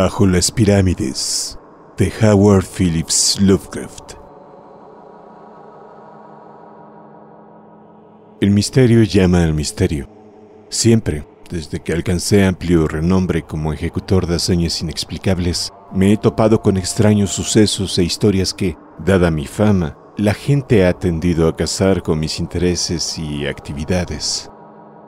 Bajo las pirámides de Howard Phillips Lovecraft. El misterio llama al misterio. Siempre, desde que alcancé amplio renombre como ejecutor de hazañas inexplicables, me he topado con extraños sucesos e historias que, dada mi fama, la gente ha tendido a casar con mis intereses y actividades.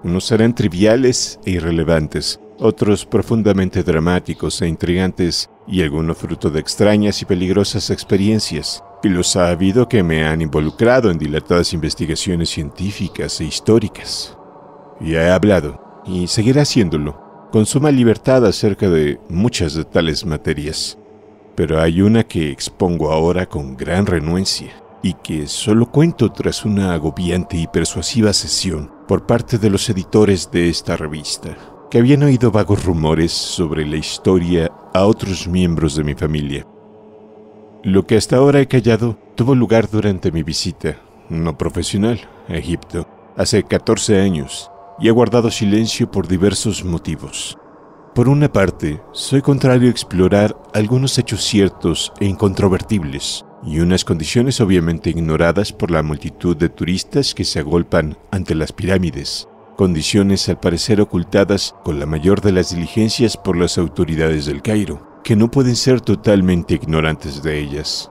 No serán triviales e irrelevantes, otros profundamente dramáticos e intrigantes, y algunos fruto de extrañas y peligrosas experiencias. Y los ha habido que me han involucrado en dilatadas investigaciones científicas e históricas. Y he hablado, y seguiré haciéndolo, con suma libertad acerca de muchas de tales materias. Pero hay una que expongo ahora con gran renuencia, y que solo cuento tras una agobiante y persuasiva sesión por parte de los editores de esta revista que habían oído vagos rumores sobre la historia a otros miembros de mi familia. Lo que hasta ahora he callado tuvo lugar durante mi visita, no profesional, a Egipto, hace 14 años, y he guardado silencio por diversos motivos. Por una parte, soy contrario a explorar algunos hechos ciertos e incontrovertibles, y unas condiciones obviamente ignoradas por la multitud de turistas que se agolpan ante las pirámides, condiciones al parecer ocultadas con la mayor de las diligencias por las autoridades del Cairo, que no pueden ser totalmente ignorantes de ellas.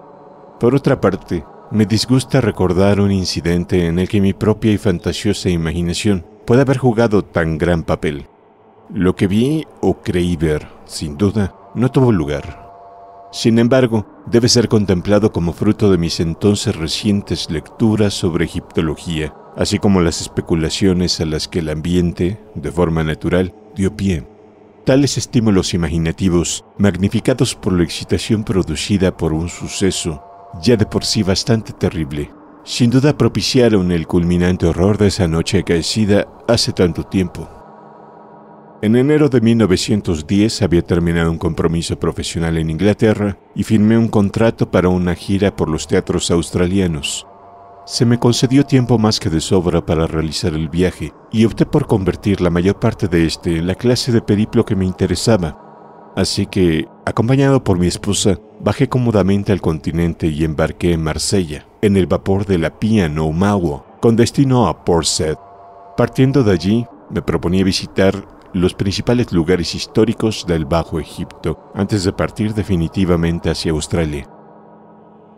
Por otra parte, me disgusta recordar un incidente en el que mi propia y fantasiosa imaginación puede haber jugado tan gran papel. Lo que vi o creí ver, sin duda, no tuvo lugar. Sin embargo, debe ser contemplado como fruto de mis entonces recientes lecturas sobre egiptología así como las especulaciones a las que el ambiente, de forma natural, dio pie. Tales estímulos imaginativos, magnificados por la excitación producida por un suceso ya de por sí bastante terrible, sin duda propiciaron el culminante horror de esa noche acaecida hace tanto tiempo. En enero de 1910 había terminado un compromiso profesional en Inglaterra y firmé un contrato para una gira por los teatros australianos, se me concedió tiempo más que de sobra para realizar el viaje y opté por convertir la mayor parte de este en la clase de periplo que me interesaba. Así que, acompañado por mi esposa, bajé cómodamente al continente y embarqué en Marsella, en el vapor de la Pía Noumawo, con destino a Port Said. Partiendo de allí, me proponía visitar los principales lugares históricos del Bajo Egipto antes de partir definitivamente hacia Australia.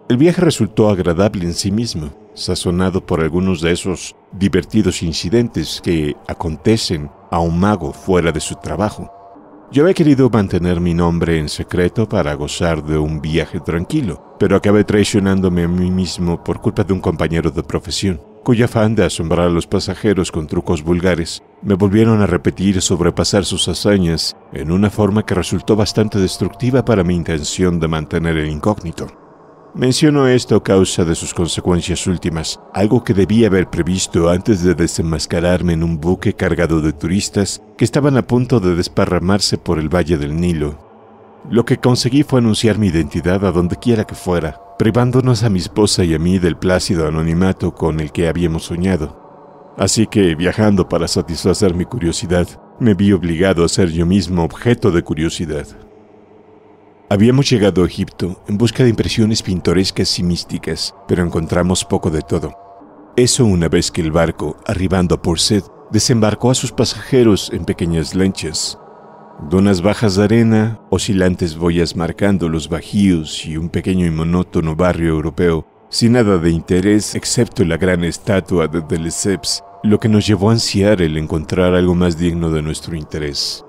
El viaje resultó agradable en sí mismo sazonado por algunos de esos divertidos incidentes que acontecen a un mago fuera de su trabajo. Yo había querido mantener mi nombre en secreto para gozar de un viaje tranquilo, pero acabé traicionándome a mí mismo por culpa de un compañero de profesión, cuyo afán de asombrar a los pasajeros con trucos vulgares me volvieron a repetir sobrepasar sus hazañas en una forma que resultó bastante destructiva para mi intención de mantener el incógnito. Menciono esto a causa de sus consecuencias últimas, algo que debía haber previsto antes de desenmascararme en un buque cargado de turistas que estaban a punto de desparramarse por el Valle del Nilo. Lo que conseguí fue anunciar mi identidad a dondequiera que fuera, privándonos a mi esposa y a mí del plácido anonimato con el que habíamos soñado. Así que, viajando para satisfacer mi curiosidad, me vi obligado a ser yo mismo objeto de curiosidad. Habíamos llegado a Egipto en busca de impresiones pintorescas y místicas, pero encontramos poco de todo. Eso una vez que el barco, arribando a Sed, desembarcó a sus pasajeros en pequeñas lanchas. Donas bajas de arena, oscilantes boyas marcando los bajíos y un pequeño y monótono barrio europeo, sin nada de interés excepto la gran estatua de Deleuzeps, lo que nos llevó a ansiar el encontrar algo más digno de nuestro interés.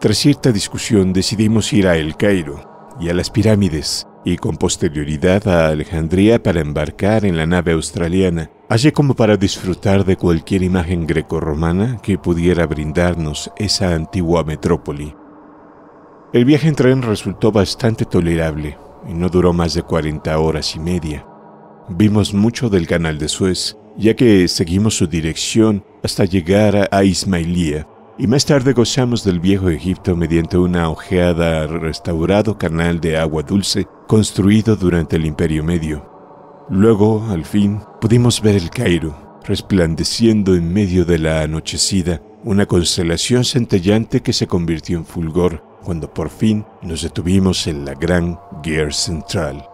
Tras cierta discusión decidimos ir a El Cairo, y a las pirámides, y con posterioridad a Alejandría para embarcar en la nave australiana, así como para disfrutar de cualquier imagen grecorromana que pudiera brindarnos esa antigua metrópoli. El viaje en tren resultó bastante tolerable y no duró más de 40 horas y media. Vimos mucho del canal de Suez, ya que seguimos su dirección hasta llegar a Ismailia, y más tarde gozamos del viejo Egipto mediante una ojeada al restaurado canal de agua dulce construido durante el Imperio Medio. Luego, al fin, pudimos ver el Cairo, resplandeciendo en medio de la anochecida, una constelación centellante que se convirtió en fulgor cuando por fin nos detuvimos en la gran Guerra Central.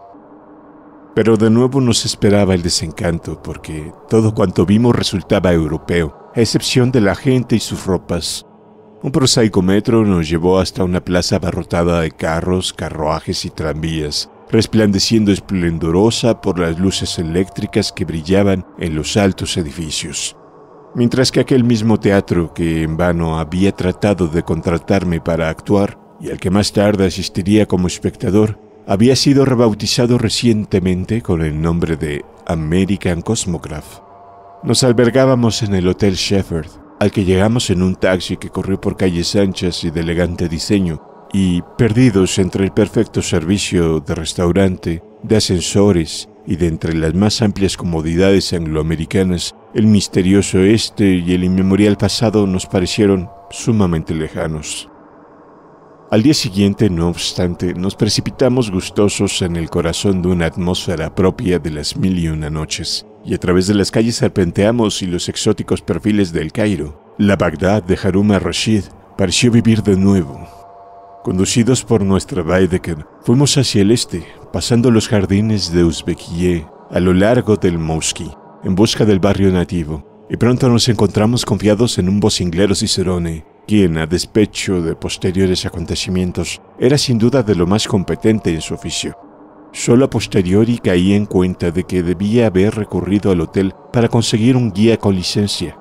Pero de nuevo nos esperaba el desencanto, porque todo cuanto vimos resultaba europeo, a excepción de la gente y sus ropas. Un prosaico metro nos llevó hasta una plaza abarrotada de carros, carruajes y tranvías, resplandeciendo esplendorosa por las luces eléctricas que brillaban en los altos edificios. Mientras que aquel mismo teatro que en vano había tratado de contratarme para actuar y al que más tarde asistiría como espectador, había sido rebautizado recientemente con el nombre de American Cosmograph. Nos albergábamos en el Hotel Shefford, al que llegamos en un taxi que corrió por calles anchas y de elegante diseño, y perdidos entre el perfecto servicio de restaurante, de ascensores y de entre las más amplias comodidades angloamericanas, el misterioso este y el inmemorial pasado nos parecieron sumamente lejanos. Al día siguiente, no obstante, nos precipitamos gustosos en el corazón de una atmósfera propia de las mil y una noches, y a través de las calles serpenteamos y los exóticos perfiles del Cairo. La Bagdad de Harum al-Rashid pareció vivir de nuevo. Conducidos por nuestra Baedeker, fuimos hacia el este, pasando los jardines de Uzbekiye, a lo largo del Mouski, en busca del barrio nativo, y pronto nos encontramos confiados en un vocinglero cicerone, quien, a despecho de posteriores acontecimientos, era sin duda de lo más competente en su oficio. Solo a posteriori caí en cuenta de que debía haber recurrido al hotel para conseguir un guía con licencia.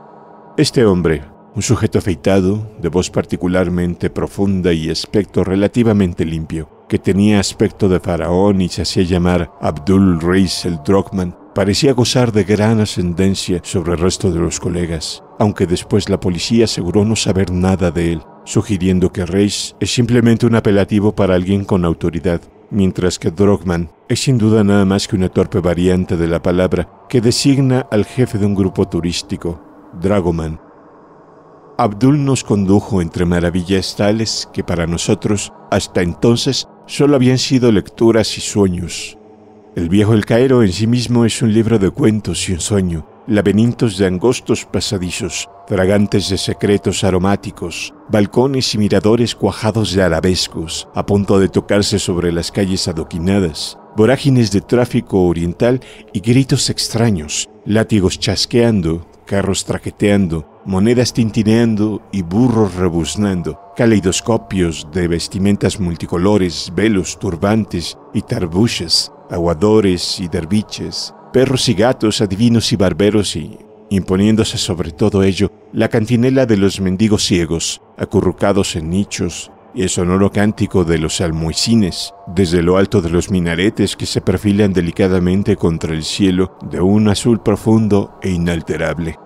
Este hombre, un sujeto afeitado, de voz particularmente profunda y aspecto relativamente limpio, que tenía aspecto de faraón y se hacía llamar Abdul Reis el Drogman, parecía gozar de gran ascendencia sobre el resto de los colegas, aunque después la policía aseguró no saber nada de él, sugiriendo que Reis es simplemente un apelativo para alguien con autoridad, mientras que Drogman es sin duda nada más que una torpe variante de la palabra que designa al jefe de un grupo turístico, Dragoman. Abdul nos condujo entre maravillas tales que para nosotros, hasta entonces, solo habían sido lecturas y sueños, el viejo El Cairo en sí mismo es un libro de cuentos y un sueño, laberintos de angostos pasadizos, fragantes de secretos aromáticos, balcones y miradores cuajados de arabescos, a punto de tocarse sobre las calles adoquinadas, vorágines de tráfico oriental y gritos extraños, látigos chasqueando, carros traqueteando, monedas tintineando y burros rebuznando, caleidoscopios de vestimentas multicolores, velos, turbantes y tarbuchas, aguadores y derviches, perros y gatos, adivinos y barberos y, imponiéndose sobre todo ello, la cantinela de los mendigos ciegos, acurrucados en nichos, y el sonoro cántico de los almoicines, desde lo alto de los minaretes que se perfilan delicadamente contra el cielo de un azul profundo e inalterable.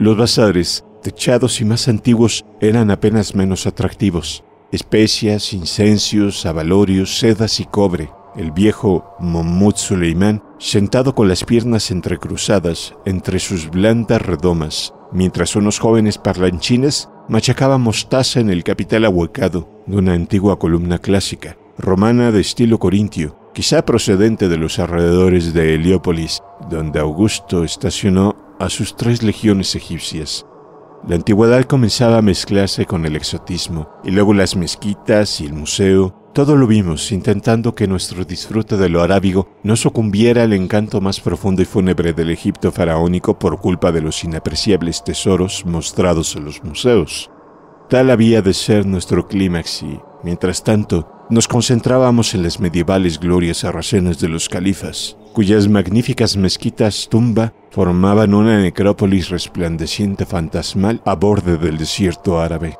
Los bazares, techados y más antiguos, eran apenas menos atractivos. Especias, incensios, abalorios, sedas y cobre, el viejo Mahmud Suleimán, sentado con las piernas entrecruzadas entre sus blandas redomas, mientras unos jóvenes parlanchines machacaban mostaza en el capital ahuecado de una antigua columna clásica, romana de estilo corintio, quizá procedente de los alrededores de Heliópolis, donde Augusto estacionó a sus tres legiones egipcias. La antigüedad comenzaba a mezclarse con el exotismo, y luego las mezquitas y el museo. Todo lo vimos intentando que nuestro disfrute de lo arábigo no sucumbiera al encanto más profundo y fúnebre del Egipto faraónico por culpa de los inapreciables tesoros mostrados en los museos. Tal había de ser nuestro clímax y, mientras tanto, nos concentrábamos en las medievales glorias arracenas de los califas, cuyas magníficas mezquitas tumba formaban una necrópolis resplandeciente fantasmal a borde del desierto árabe.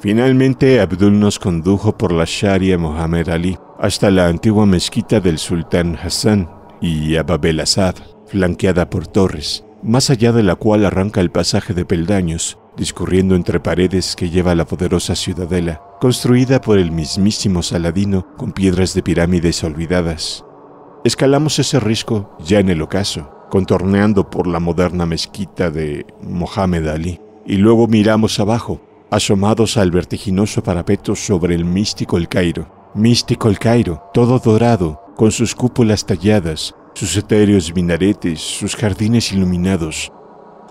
Finalmente, Abdul nos condujo por la Sharia Mohammed Ali hasta la antigua mezquita del Sultán Hassan y Abab el Assad, flanqueada por torres, más allá de la cual arranca el pasaje de peldaños, discurriendo entre paredes que lleva a la poderosa ciudadela, construida por el mismísimo Saladino con piedras de pirámides olvidadas, Escalamos ese risco ya en el ocaso, contorneando por la moderna mezquita de Mohamed Ali, y luego miramos abajo, asomados al vertiginoso parapeto sobre el místico El Cairo. Místico El Cairo, todo dorado, con sus cúpulas talladas, sus etéreos minaretes, sus jardines iluminados.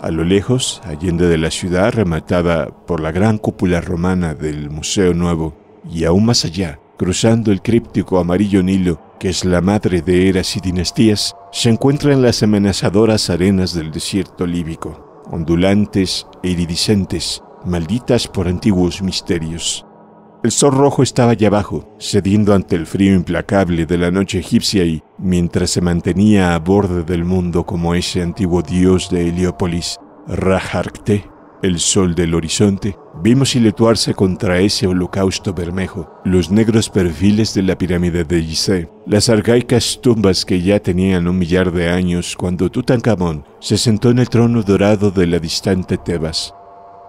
A lo lejos, allende de la ciudad rematada por la gran cúpula romana del Museo Nuevo, y aún más allá, cruzando el críptico amarillo Nilo, que es la madre de eras y dinastías, se encuentra en las amenazadoras arenas del desierto líbico, ondulantes e iridiscentes, malditas por antiguos misterios. El sol rojo estaba allá abajo, cediendo ante el frío implacable de la noche egipcia y, mientras se mantenía a borde del mundo como ese antiguo dios de Heliópolis, Rajarkte, el sol del horizonte, vimos siluetarse contra ese holocausto bermejo los negros perfiles de la pirámide de Gizeh, las arcaicas tumbas que ya tenían un millar de años cuando Tutankamón se sentó en el trono dorado de la distante Tebas.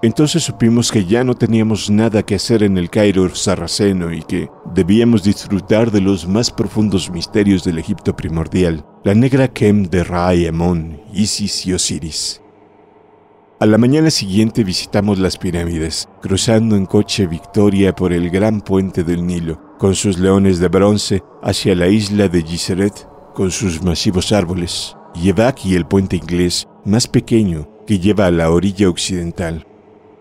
Entonces supimos que ya no teníamos nada que hacer en el Cairo sarraceno y que debíamos disfrutar de los más profundos misterios del Egipto primordial, la negra Kem de Ra y Amón, Isis y Osiris. A la mañana siguiente visitamos las pirámides, cruzando en coche Victoria por el gran puente del Nilo, con sus leones de bronce, hacia la isla de Giseret, con sus masivos árboles, lleva y el puente inglés, más pequeño, que lleva a la orilla occidental.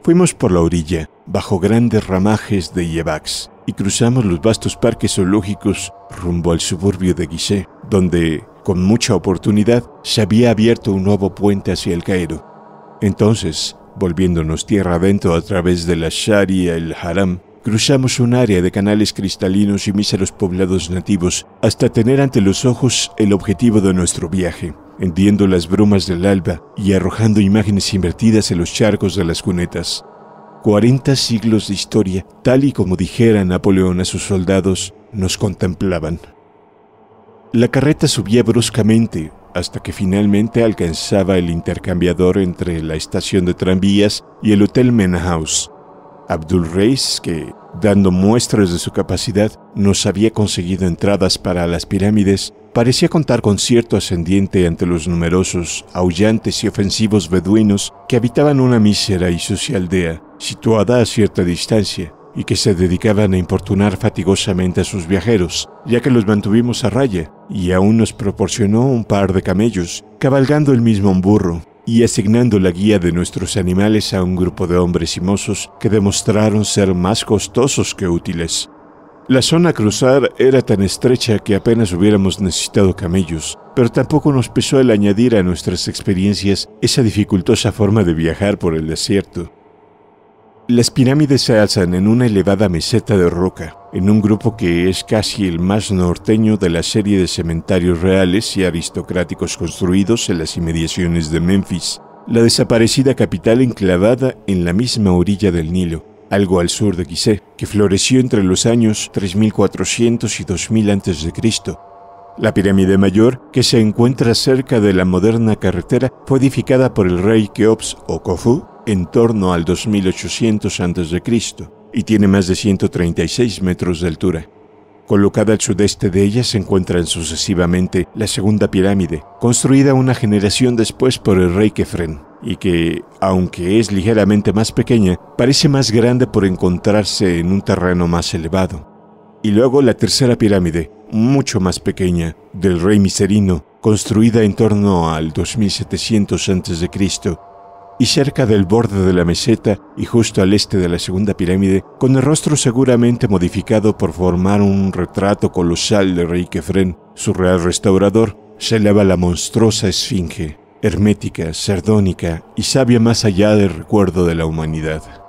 Fuimos por la orilla, bajo grandes ramajes de Yevax, y cruzamos los vastos parques zoológicos rumbo al suburbio de Gizeh, donde, con mucha oportunidad, se había abierto un nuevo puente hacia el Cairo, entonces, volviéndonos tierra adentro a través de la Sharia el Haram, cruzamos un área de canales cristalinos y míseros poblados nativos hasta tener ante los ojos el objetivo de nuestro viaje, hendiendo las brumas del alba y arrojando imágenes invertidas en los charcos de las cunetas. Cuarenta siglos de historia, tal y como dijera Napoleón a sus soldados, nos contemplaban. La carreta subía bruscamente, hasta que finalmente alcanzaba el intercambiador entre la estación de tranvías y el Hotel Menhouse. Abdul Reis, que, dando muestras de su capacidad, nos había conseguido entradas para las pirámides, parecía contar con cierto ascendiente ante los numerosos, aullantes y ofensivos beduinos que habitaban una mísera y sucia aldea, situada a cierta distancia, y que se dedicaban a importunar fatigosamente a sus viajeros, ya que los mantuvimos a raya, y aún nos proporcionó un par de camellos, cabalgando el mismo burro, y asignando la guía de nuestros animales a un grupo de hombres y mozos que demostraron ser más costosos que útiles. La zona a cruzar era tan estrecha que apenas hubiéramos necesitado camellos, pero tampoco nos pesó el añadir a nuestras experiencias esa dificultosa forma de viajar por el desierto. Las pirámides se alzan en una elevada meseta de roca, en un grupo que es casi el más norteño de la serie de cementerios reales y aristocráticos construidos en las inmediaciones de Memphis, la desaparecida capital enclavada en la misma orilla del Nilo, algo al sur de Gizeh, que floreció entre los años 3400 y 2000 a.C., la pirámide mayor, que se encuentra cerca de la moderna carretera, fue edificada por el rey Keops o Kofu en torno al 2800 a.C. y tiene más de 136 metros de altura. Colocada al sudeste de ella se encuentran sucesivamente la segunda pirámide, construida una generación después por el rey Kefren, y que, aunque es ligeramente más pequeña, parece más grande por encontrarse en un terreno más elevado. Y luego la tercera pirámide, mucho más pequeña del rey Miserino, construida en torno al 2700 a.C., y cerca del borde de la meseta y justo al este de la segunda pirámide, con el rostro seguramente modificado por formar un retrato colosal del rey Kefren, su real restaurador, se eleva la monstruosa esfinge, hermética, sardónica y sabia más allá del recuerdo de la humanidad.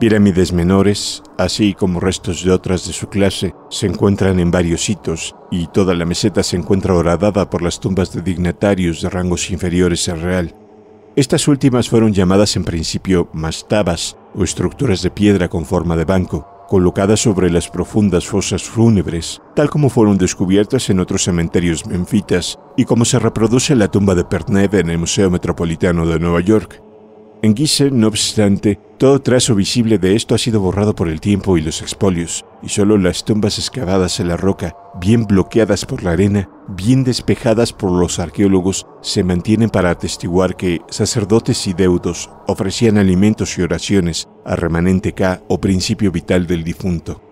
Pirámides menores, así como restos de otras de su clase, se encuentran en varios sitios y toda la meseta se encuentra horadada por las tumbas de dignatarios de rangos inferiores al real. Estas últimas fueron llamadas en principio mastabas o estructuras de piedra con forma de banco, colocadas sobre las profundas fosas fúnebres, tal como fueron descubiertas en otros cementerios menfitas y como se reproduce la tumba de Perneve en el Museo Metropolitano de Nueva York. En Gizeh, no obstante, todo trazo visible de esto ha sido borrado por el tiempo y los expolios, y solo las tumbas excavadas en la roca, bien bloqueadas por la arena, bien despejadas por los arqueólogos, se mantienen para atestiguar que sacerdotes y deudos ofrecían alimentos y oraciones a remanente K o principio vital del difunto.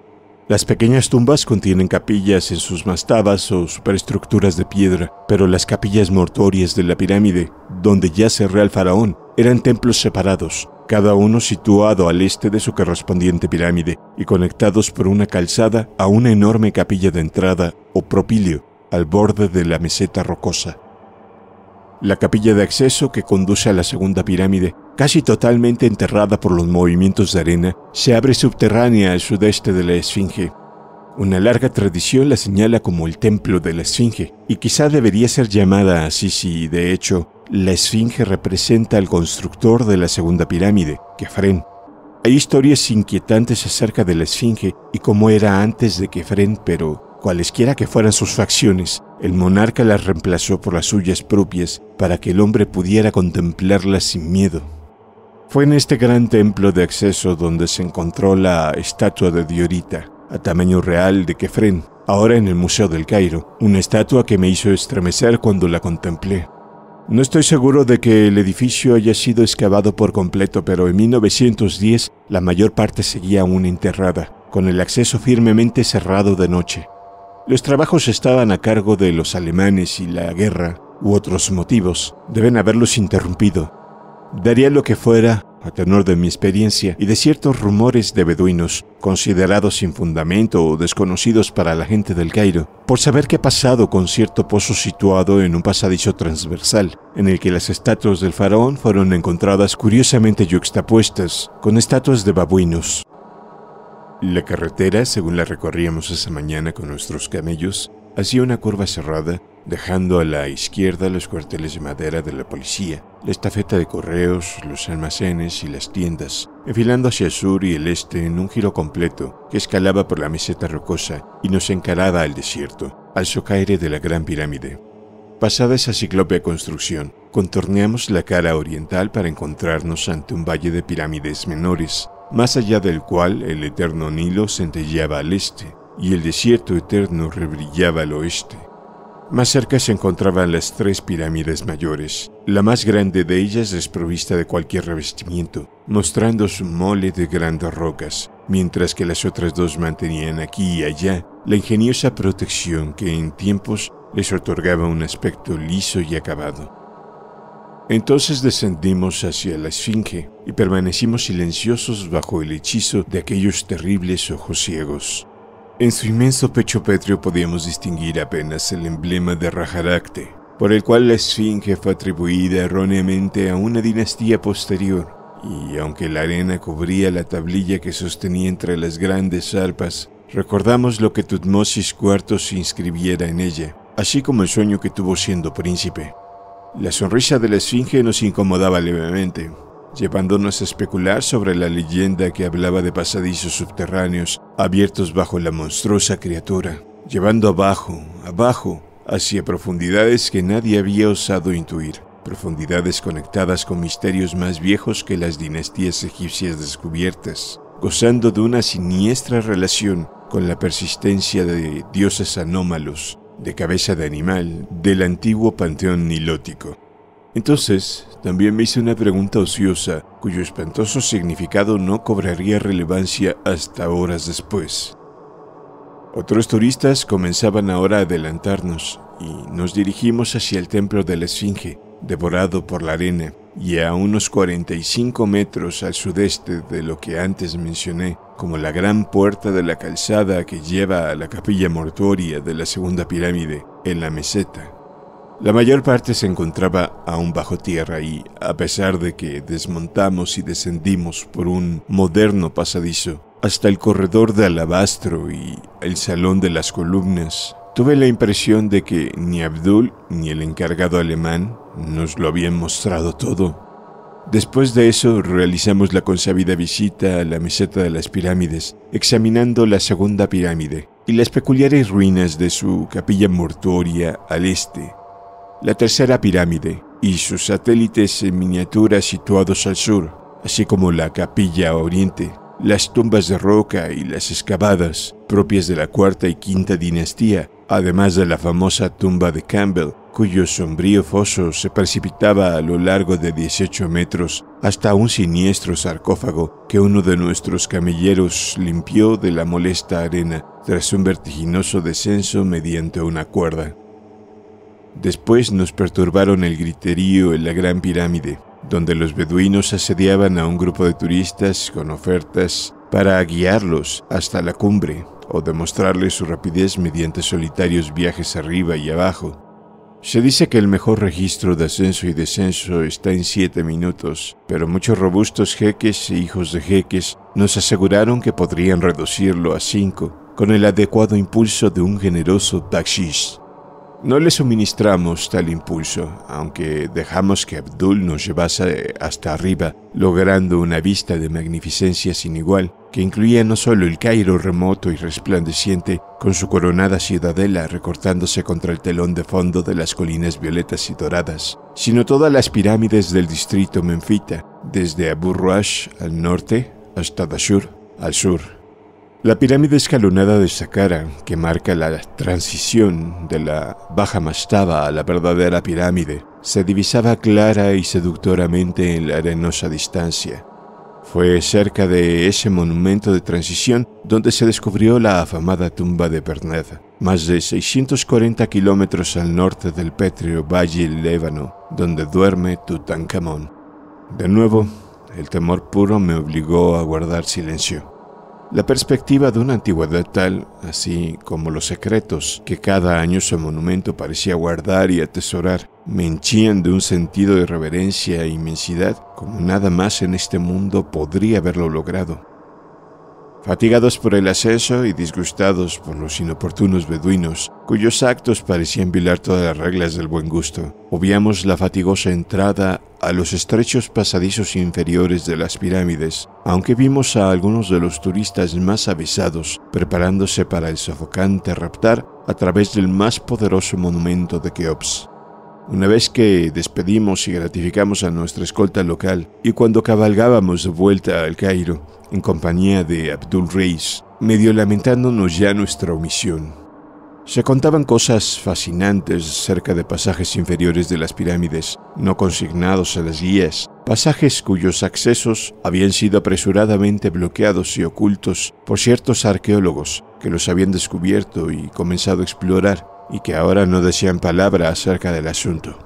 Las pequeñas tumbas contienen capillas en sus mastabas o superestructuras de piedra, pero las capillas mortuorias de la pirámide, donde yace el real faraón, eran templos separados, cada uno situado al este de su correspondiente pirámide y conectados por una calzada a una enorme capilla de entrada o propilio al borde de la meseta rocosa. La capilla de acceso que conduce a la segunda pirámide, casi totalmente enterrada por los movimientos de arena, se abre subterránea al sudeste de la Esfinge. Una larga tradición la señala como el templo de la Esfinge, y quizá debería ser llamada así si, de hecho, la esfinge representa al constructor de la segunda pirámide, Kefren. Hay historias inquietantes acerca de la esfinge y cómo era antes de Kefren, pero cualesquiera que fueran sus facciones, el monarca las reemplazó por las suyas propias para que el hombre pudiera contemplarlas sin miedo. Fue en este gran templo de acceso donde se encontró la estatua de Diorita, a tamaño real de Kefren, ahora en el Museo del Cairo, una estatua que me hizo estremecer cuando la contemplé. No estoy seguro de que el edificio haya sido excavado por completo, pero en 1910 la mayor parte seguía aún enterrada, con el acceso firmemente cerrado de noche. Los trabajos estaban a cargo de los alemanes y la guerra, u otros motivos, deben haberlos interrumpido. Daría lo que fuera a tenor de mi experiencia y de ciertos rumores de beduinos, considerados sin fundamento o desconocidos para la gente del Cairo, por saber qué ha pasado con cierto pozo situado en un pasadizo transversal, en el que las estatuas del faraón fueron encontradas curiosamente yuxtapuestas con estatuas de babuinos. La carretera, según la recorríamos esa mañana con nuestros camellos, hacía una curva cerrada dejando a la izquierda los cuarteles de madera de la policía, la estafeta de correos, los almacenes y las tiendas, enfilando hacia el sur y el este en un giro completo que escalaba por la meseta rocosa y nos encaraba al desierto, al socaire de la Gran Pirámide. Pasada esa ciclópea construcción, contorneamos la cara oriental para encontrarnos ante un valle de pirámides menores, más allá del cual el eterno Nilo centelleaba al este y el desierto eterno rebrillaba al oeste. Más cerca se encontraban las tres pirámides mayores. La más grande de ellas desprovista de cualquier revestimiento, mostrando su mole de grandes rocas, mientras que las otras dos mantenían aquí y allá la ingeniosa protección que en tiempos les otorgaba un aspecto liso y acabado. Entonces descendimos hacia la Esfinge y permanecimos silenciosos bajo el hechizo de aquellos terribles ojos ciegos. En su inmenso pecho pétreo podíamos distinguir apenas el emblema de Rajaracte, por el cual la esfinge fue atribuida erróneamente a una dinastía posterior, y aunque la arena cubría la tablilla que sostenía entre las grandes arpas, recordamos lo que Tutmosis IV se inscribiera en ella, así como el sueño que tuvo siendo príncipe. La sonrisa de la esfinge nos incomodaba levemente, llevándonos a especular sobre la leyenda que hablaba de pasadizos subterráneos abiertos bajo la monstruosa criatura, llevando abajo, abajo, hacia profundidades que nadie había osado intuir, profundidades conectadas con misterios más viejos que las dinastías egipcias descubiertas, gozando de una siniestra relación con la persistencia de dioses anómalos, de cabeza de animal, del antiguo panteón nilótico. Entonces, también me hice una pregunta ociosa, cuyo espantoso significado no cobraría relevancia hasta horas después. Otros turistas comenzaban ahora a adelantarnos y nos dirigimos hacia el templo de la Esfinge, devorado por la arena, y a unos 45 metros al sudeste de lo que antes mencioné como la gran puerta de la calzada que lleva a la capilla mortuoria de la segunda pirámide, en la meseta. La mayor parte se encontraba aún bajo tierra y, a pesar de que desmontamos y descendimos por un moderno pasadizo, hasta el corredor de alabastro y el salón de las columnas, tuve la impresión de que ni Abdul ni el encargado alemán nos lo habían mostrado todo. Después de eso realizamos la consabida visita a la meseta de las pirámides, examinando la segunda pirámide y las peculiares ruinas de su capilla mortuoria al este, la tercera pirámide y sus satélites en miniatura situados al sur, así como la capilla a oriente, las tumbas de roca y las excavadas propias de la cuarta y quinta dinastía, además de la famosa tumba de Campbell, cuyo sombrío foso se precipitaba a lo largo de 18 metros hasta un siniestro sarcófago que uno de nuestros camelleros limpió de la molesta arena tras un vertiginoso descenso mediante una cuerda. Después nos perturbaron el griterío en la Gran Pirámide, donde los beduinos asediaban a un grupo de turistas con ofertas para guiarlos hasta la cumbre o demostrarles su rapidez mediante solitarios viajes arriba y abajo. Se dice que el mejor registro de ascenso y descenso está en 7 minutos, pero muchos robustos jeques e hijos de jeques nos aseguraron que podrían reducirlo a 5 con el adecuado impulso de un generoso taxis. No le suministramos tal impulso, aunque dejamos que Abdul nos llevase hasta arriba, logrando una vista de magnificencia sin igual, que incluía no solo el Cairo remoto y resplandeciente, con su coronada ciudadela recortándose contra el telón de fondo de las colinas violetas y doradas, sino todas las pirámides del distrito Menfita, desde Abu Ruash al norte hasta Dashur al sur. La pirámide escalonada de Saqqara, que marca la transición de la Baja Mastaba a la verdadera pirámide, se divisaba clara y seductoramente en la arenosa distancia. Fue cerca de ese monumento de transición donde se descubrió la afamada tumba de Bernet, más de 640 kilómetros al norte del pétreo Valle Lébano, donde duerme Tutankamón. De nuevo, el temor puro me obligó a guardar silencio. La perspectiva de una antigüedad tal, así como los secretos que cada año su monumento parecía guardar y atesorar, me enchían de un sentido de reverencia e inmensidad como nada más en este mundo podría haberlo logrado fatigados por el ascenso y disgustados por los inoportunos beduinos, cuyos actos parecían violar todas las reglas del buen gusto. Obviamos la fatigosa entrada a los estrechos pasadizos inferiores de las pirámides, aunque vimos a algunos de los turistas más avisados preparándose para el sofocante raptar a través del más poderoso monumento de Keops. Una vez que despedimos y gratificamos a nuestra escolta local y cuando cabalgábamos de vuelta al Cairo, en compañía de Abdul Reis, medio lamentándonos ya nuestra omisión. Se contaban cosas fascinantes cerca de pasajes inferiores de las pirámides, no consignados a las guías, pasajes cuyos accesos habían sido apresuradamente bloqueados y ocultos por ciertos arqueólogos que los habían descubierto y comenzado a explorar y que ahora no decían palabra acerca del asunto.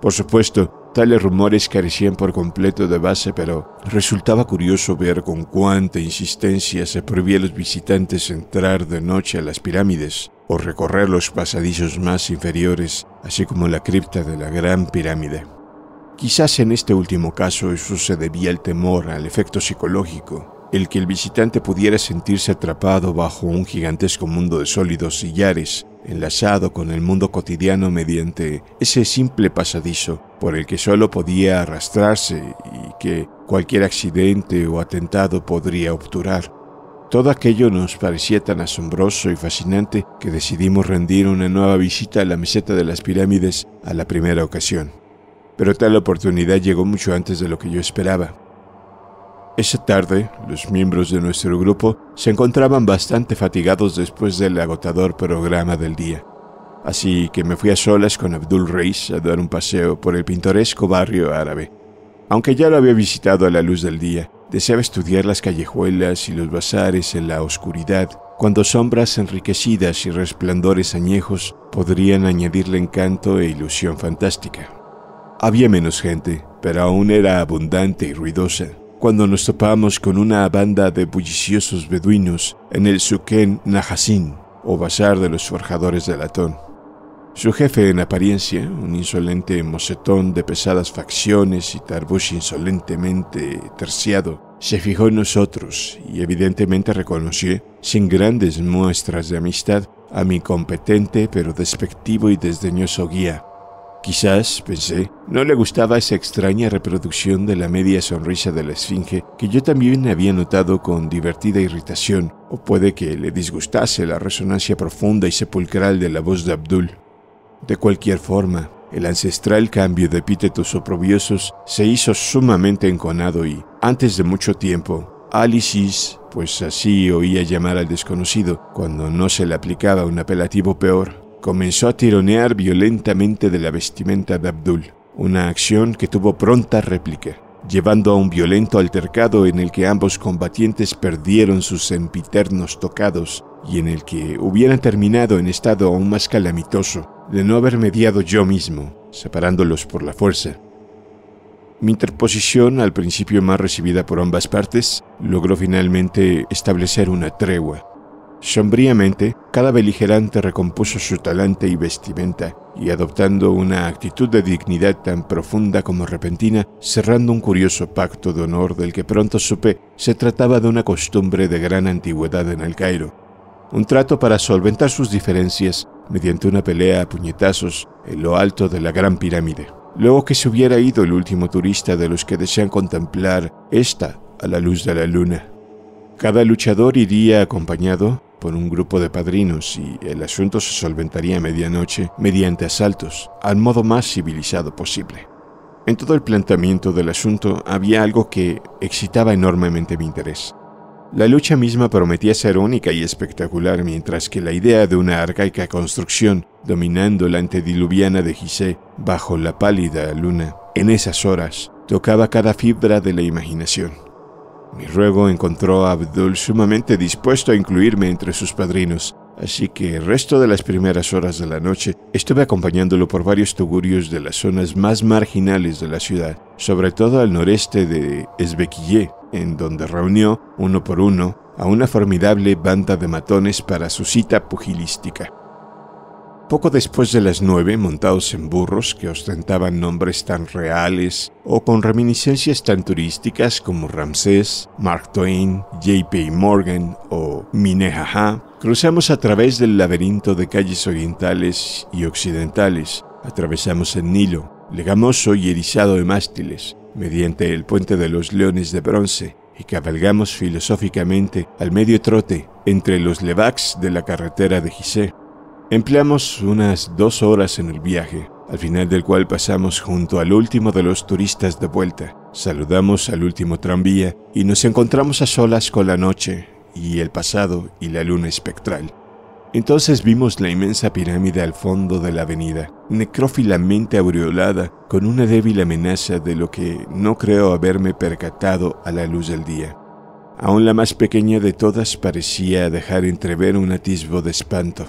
Por supuesto, tales rumores carecían por completo de base, pero resultaba curioso ver con cuánta insistencia se prohibía a los visitantes entrar de noche a las pirámides o recorrer los pasadizos más inferiores, así como la cripta de la Gran Pirámide. Quizás en este último caso eso se debía al temor, al efecto psicológico, el que el visitante pudiera sentirse atrapado bajo un gigantesco mundo de sólidos sillares enlazado con el mundo cotidiano mediante ese simple pasadizo por el que solo podía arrastrarse y que cualquier accidente o atentado podría obturar. Todo aquello nos parecía tan asombroso y fascinante que decidimos rendir una nueva visita a la meseta de las pirámides a la primera ocasión. Pero tal oportunidad llegó mucho antes de lo que yo esperaba. Esa tarde, los miembros de nuestro grupo se encontraban bastante fatigados después del agotador programa del día, así que me fui a solas con Abdul Reis a dar un paseo por el pintoresco barrio árabe. Aunque ya lo había visitado a la luz del día, deseaba estudiar las callejuelas y los bazares en la oscuridad, cuando sombras enriquecidas y resplandores añejos podrían añadirle encanto e ilusión fantástica. Había menos gente, pero aún era abundante y ruidosa cuando nos topamos con una banda de bulliciosos beduinos en el Suquén Najasín, o bazar de los forjadores de latón. Su jefe en apariencia, un insolente mocetón de pesadas facciones y tarbush insolentemente terciado, se fijó en nosotros y evidentemente reconoció, sin grandes muestras de amistad, a mi competente pero despectivo y desdeñoso guía, Quizás, pensé, no le gustaba esa extraña reproducción de la media sonrisa de la esfinge que yo también había notado con divertida irritación, o puede que le disgustase la resonancia profunda y sepulcral de la voz de Abdul. De cualquier forma, el ancestral cambio de epítetos oprobiosos se hizo sumamente enconado y, antes de mucho tiempo, Alicis, pues así oía llamar al desconocido cuando no se le aplicaba un apelativo peor, comenzó a tironear violentamente de la vestimenta de Abdul, una acción que tuvo pronta réplica, llevando a un violento altercado en el que ambos combatientes perdieron sus sempiternos tocados y en el que hubieran terminado en estado aún más calamitoso de no haber mediado yo mismo, separándolos por la fuerza. Mi interposición, al principio más recibida por ambas partes, logró finalmente establecer una tregua Sombríamente, cada beligerante recompuso su talante y vestimenta, y adoptando una actitud de dignidad tan profunda como repentina, cerrando un curioso pacto de honor del que pronto supe se trataba de una costumbre de gran antigüedad en el Cairo. Un trato para solventar sus diferencias mediante una pelea a puñetazos en lo alto de la Gran Pirámide. Luego que se hubiera ido el último turista de los que desean contemplar esta a la luz de la luna. Cada luchador iría acompañado por un grupo de padrinos y el asunto se solventaría a medianoche mediante asaltos, al modo más civilizado posible. En todo el planteamiento del asunto había algo que excitaba enormemente mi interés. La lucha misma prometía ser única y espectacular, mientras que la idea de una arcaica construcción dominando la antediluviana de Gisé bajo la pálida luna en esas horas tocaba cada fibra de la imaginación. Mi ruego encontró a Abdul sumamente dispuesto a incluirme entre sus padrinos, así que el resto de las primeras horas de la noche estuve acompañándolo por varios tugurios de las zonas más marginales de la ciudad, sobre todo al noreste de Esbequillé, en donde reunió, uno por uno, a una formidable banda de matones para su cita pugilística. Poco después de las nueve, montados en burros que ostentaban nombres tan reales o con reminiscencias tan turísticas como Ramsés, Mark Twain, J.P. Morgan o Minehaha, cruzamos a través del laberinto de calles orientales y occidentales, atravesamos el Nilo, legamoso y erizado de mástiles, mediante el puente de los leones de bronce, y cabalgamos filosóficamente al medio trote entre los levacs de la carretera de Gizeh Empleamos unas dos horas en el viaje, al final del cual pasamos junto al último de los turistas de vuelta. Saludamos al último tranvía y nos encontramos a solas con la noche y el pasado y la luna espectral. Entonces vimos la inmensa pirámide al fondo de la avenida, necrófilamente aureolada con una débil amenaza de lo que no creo haberme percatado a la luz del día. Aún la más pequeña de todas parecía dejar entrever un atisbo de espanto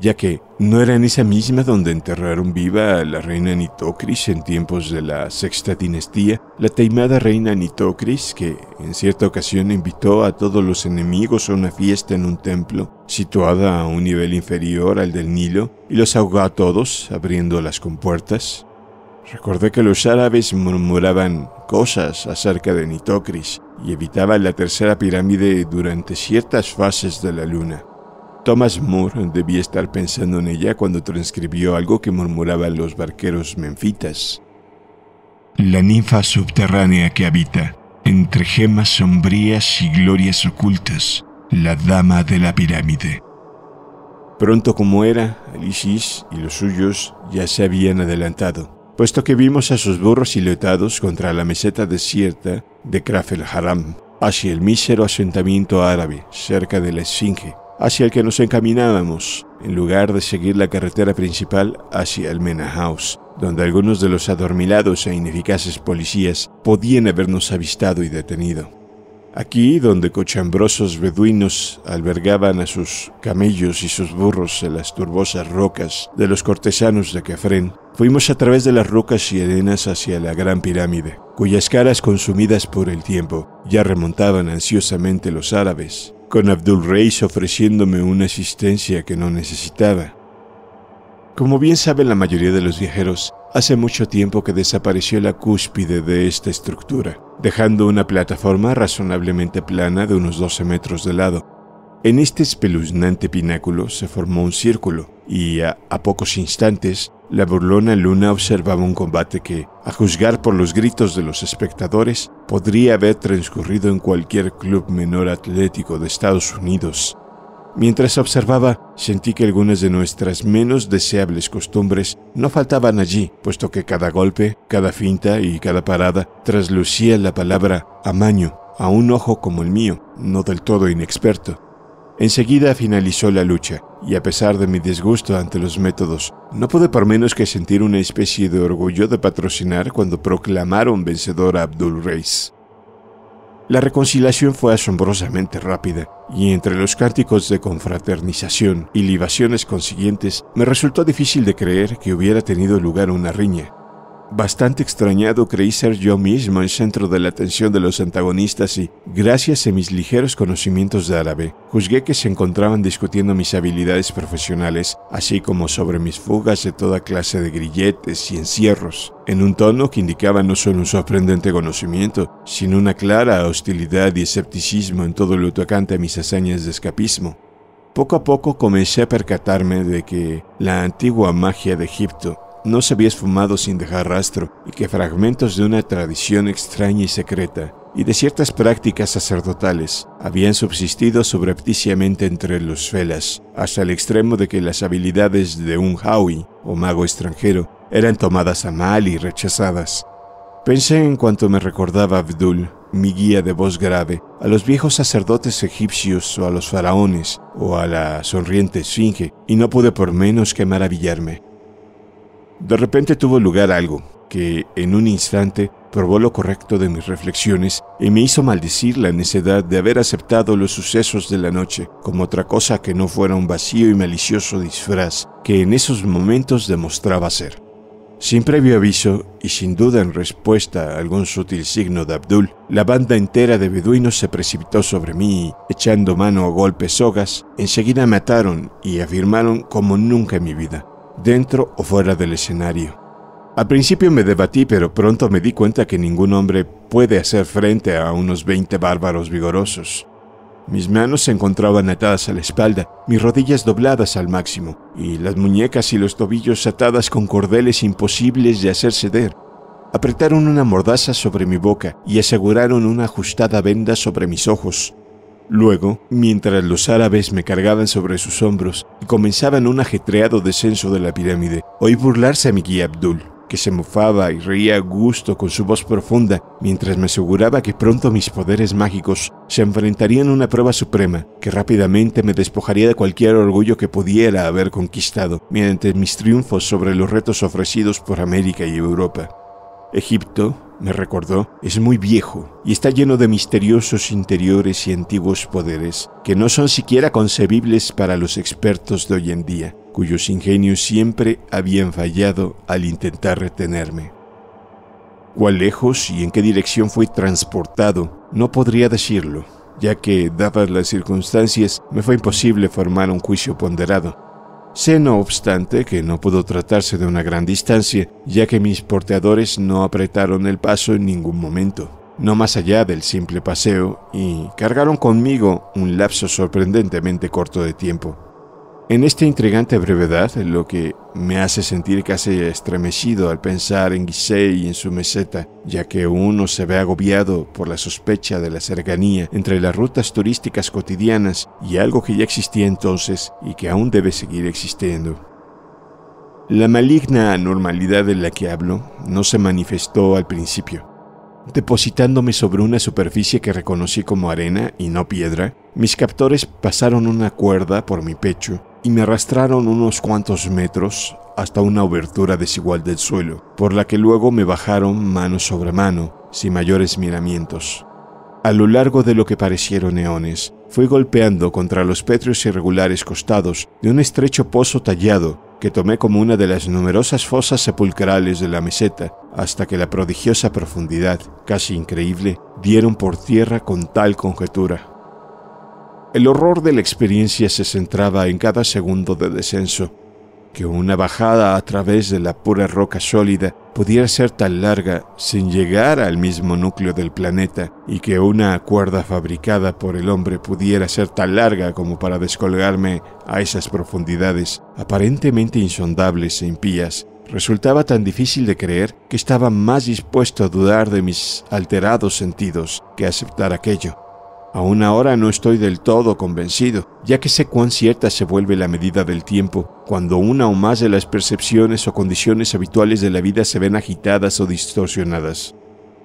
ya que no era en esa misma donde enterraron viva a la reina Nitocris en tiempos de la sexta dinastía, la taimada reina Nitocris que en cierta ocasión invitó a todos los enemigos a una fiesta en un templo situada a un nivel inferior al del Nilo y los ahogó a todos abriendo las compuertas. Recordé que los árabes murmuraban cosas acerca de Nitocris y evitaban la tercera pirámide durante ciertas fases de la luna. Thomas Moore debía estar pensando en ella cuando transcribió algo que murmuraban los barqueros menfitas. La ninfa subterránea que habita, entre gemas sombrías y glorias ocultas, la dama de la pirámide. Pronto como era, Alicis y los suyos ya se habían adelantado, puesto que vimos a sus burros siluetados contra la meseta desierta de el Haram, hacia el mísero asentamiento árabe, cerca de la Esfinge hacia el que nos encaminábamos, en lugar de seguir la carretera principal hacia el Mena House, donde algunos de los adormilados e ineficaces policías podían habernos avistado y detenido. Aquí, donde cochambrosos beduinos albergaban a sus camellos y sus burros en las turbosas rocas de los cortesanos de Kefren, fuimos a través de las rocas y arenas hacia la gran pirámide, cuyas caras consumidas por el tiempo ya remontaban ansiosamente los árabes, con Abdul Reis ofreciéndome una asistencia que no necesitaba. Como bien saben la mayoría de los viajeros, hace mucho tiempo que desapareció la cúspide de esta estructura, dejando una plataforma razonablemente plana de unos 12 metros de lado, en este espeluznante pináculo se formó un círculo y a, pocos instantes la burlona luna observaba un combate que, a juzgar por los gritos de los espectadores, podría haber transcurrido en cualquier club menor atlético de Estados Unidos. Mientras observaba, sentí que algunas de nuestras menos deseables costumbres no faltaban allí, puesto que cada golpe, cada finta y cada parada traslucía la palabra amaño a un ojo como el mío, no del todo inexperto. Enseguida finalizó la lucha, y a pesar de mi disgusto ante los métodos, no pude por menos que sentir una especie de orgullo de patrocinar cuando proclamaron vencedor a Abdul Reis. La reconciliación fue asombrosamente rápida, y entre los cárticos de confraternización y libaciones consiguientes, me resultó difícil de creer que hubiera tenido lugar una riña, Bastante extrañado creí ser yo mismo el centro de la atención de los antagonistas y, gracias a mis ligeros conocimientos de árabe, juzgué que se encontraban discutiendo mis habilidades profesionales, así como sobre mis fugas de toda clase de grilletes y encierros, en un tono que indicaba no solo un sorprendente conocimiento, sino una clara hostilidad y escepticismo en todo lo tocante a mis hazañas de escapismo. Poco a poco comencé a percatarme de que la antigua magia de Egipto no se había esfumado sin dejar rastro y que fragmentos de una tradición extraña y secreta y de ciertas prácticas sacerdotales habían subsistido sobrepticiamente entre los felas, hasta el extremo de que las habilidades de un Howie o mago extranjero eran tomadas a mal y rechazadas. Pensé en cuanto me recordaba Abdul, mi guía de voz grave, a los viejos sacerdotes egipcios o a los faraones o a la sonriente esfinge, y no pude por menos que maravillarme. De repente tuvo lugar algo que en un instante probó lo correcto de mis reflexiones y me hizo maldecir la necedad de haber aceptado los sucesos de la noche como otra cosa que no fuera un vacío y malicioso disfraz que en esos momentos demostraba ser. Sin previo aviso y sin duda en respuesta a algún sutil signo de Abdul, la banda entera de beduinos se precipitó sobre mí y, echando mano a golpes sogas, enseguida mataron y afirmaron como nunca en mi vida dentro o fuera del escenario. Al principio me debatí, pero pronto me di cuenta que ningún hombre puede hacer frente a unos 20 bárbaros vigorosos. Mis manos se encontraban atadas a la espalda, mis rodillas dobladas al máximo, y las muñecas y los tobillos atadas con cordeles imposibles de hacer ceder. Apretaron una mordaza sobre mi boca y aseguraron una ajustada venda sobre mis ojos. Luego, mientras los árabes me cargaban sobre sus hombros y comenzaban un ajetreado descenso de la pirámide, oí burlarse a mi guía Abdul, que se mofaba y reía a gusto con su voz profunda mientras me aseguraba que pronto mis poderes mágicos se enfrentarían a una prueba suprema que rápidamente me despojaría de cualquier orgullo que pudiera haber conquistado mediante mis triunfos sobre los retos ofrecidos por América y Europa. Egipto, me recordó, es muy viejo y está lleno de misteriosos interiores y antiguos poderes que no son siquiera concebibles para los expertos de hoy en día, cuyos ingenios siempre habían fallado al intentar retenerme. Cuál lejos y en qué dirección fui transportado, no podría decirlo, ya que, dadas las circunstancias, me fue imposible formar un juicio ponderado, Sé no obstante que no pudo tratarse de una gran distancia, ya que mis porteadores no apretaron el paso en ningún momento, no más allá del simple paseo, y cargaron conmigo un lapso sorprendentemente corto de tiempo. En esta intrigante brevedad, lo que me hace sentir casi estremecido al pensar en Gisei y en su meseta, ya que uno se ve agobiado por la sospecha de la cercanía entre las rutas turísticas cotidianas y algo que ya existía entonces y que aún debe seguir existiendo. La maligna anormalidad de la que hablo no se manifestó al principio. Depositándome sobre una superficie que reconocí como arena y no piedra, mis captores pasaron una cuerda por mi pecho y me arrastraron unos cuantos metros hasta una abertura desigual del suelo, por la que luego me bajaron mano sobre mano, sin mayores miramientos. A lo largo de lo que parecieron neones, fui golpeando contra los pétreos irregulares costados de un estrecho pozo tallado que tomé como una de las numerosas fosas sepulcrales de la meseta, hasta que la prodigiosa profundidad, casi increíble, dieron por tierra con tal conjetura. El horror de la experiencia se centraba en cada segundo de descenso, que una bajada a través de la pura roca sólida pudiera ser tan larga sin llegar al mismo núcleo del planeta y que una cuerda fabricada por el hombre pudiera ser tan larga como para descolgarme a esas profundidades aparentemente insondables e impías, resultaba tan difícil de creer que estaba más dispuesto a dudar de mis alterados sentidos que aceptar aquello. Aún ahora no estoy del todo convencido, ya que sé cuán cierta se vuelve la medida del tiempo, cuando una o más de las percepciones o condiciones habituales de la vida se ven agitadas o distorsionadas.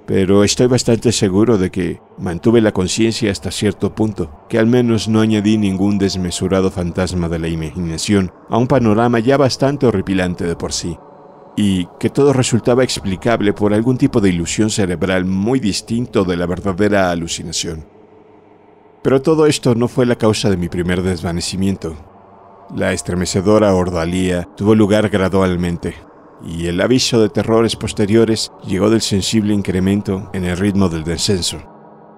Pero estoy bastante seguro de que mantuve la conciencia hasta cierto punto, que al menos no añadí ningún desmesurado fantasma de la imaginación a un panorama ya bastante horripilante de por sí y que todo resultaba explicable por algún tipo de ilusión cerebral muy distinto de la verdadera alucinación. Pero todo esto no fue la causa de mi primer desvanecimiento. La estremecedora ordalía tuvo lugar gradualmente, y el aviso de terrores posteriores llegó del sensible incremento en el ritmo del descenso.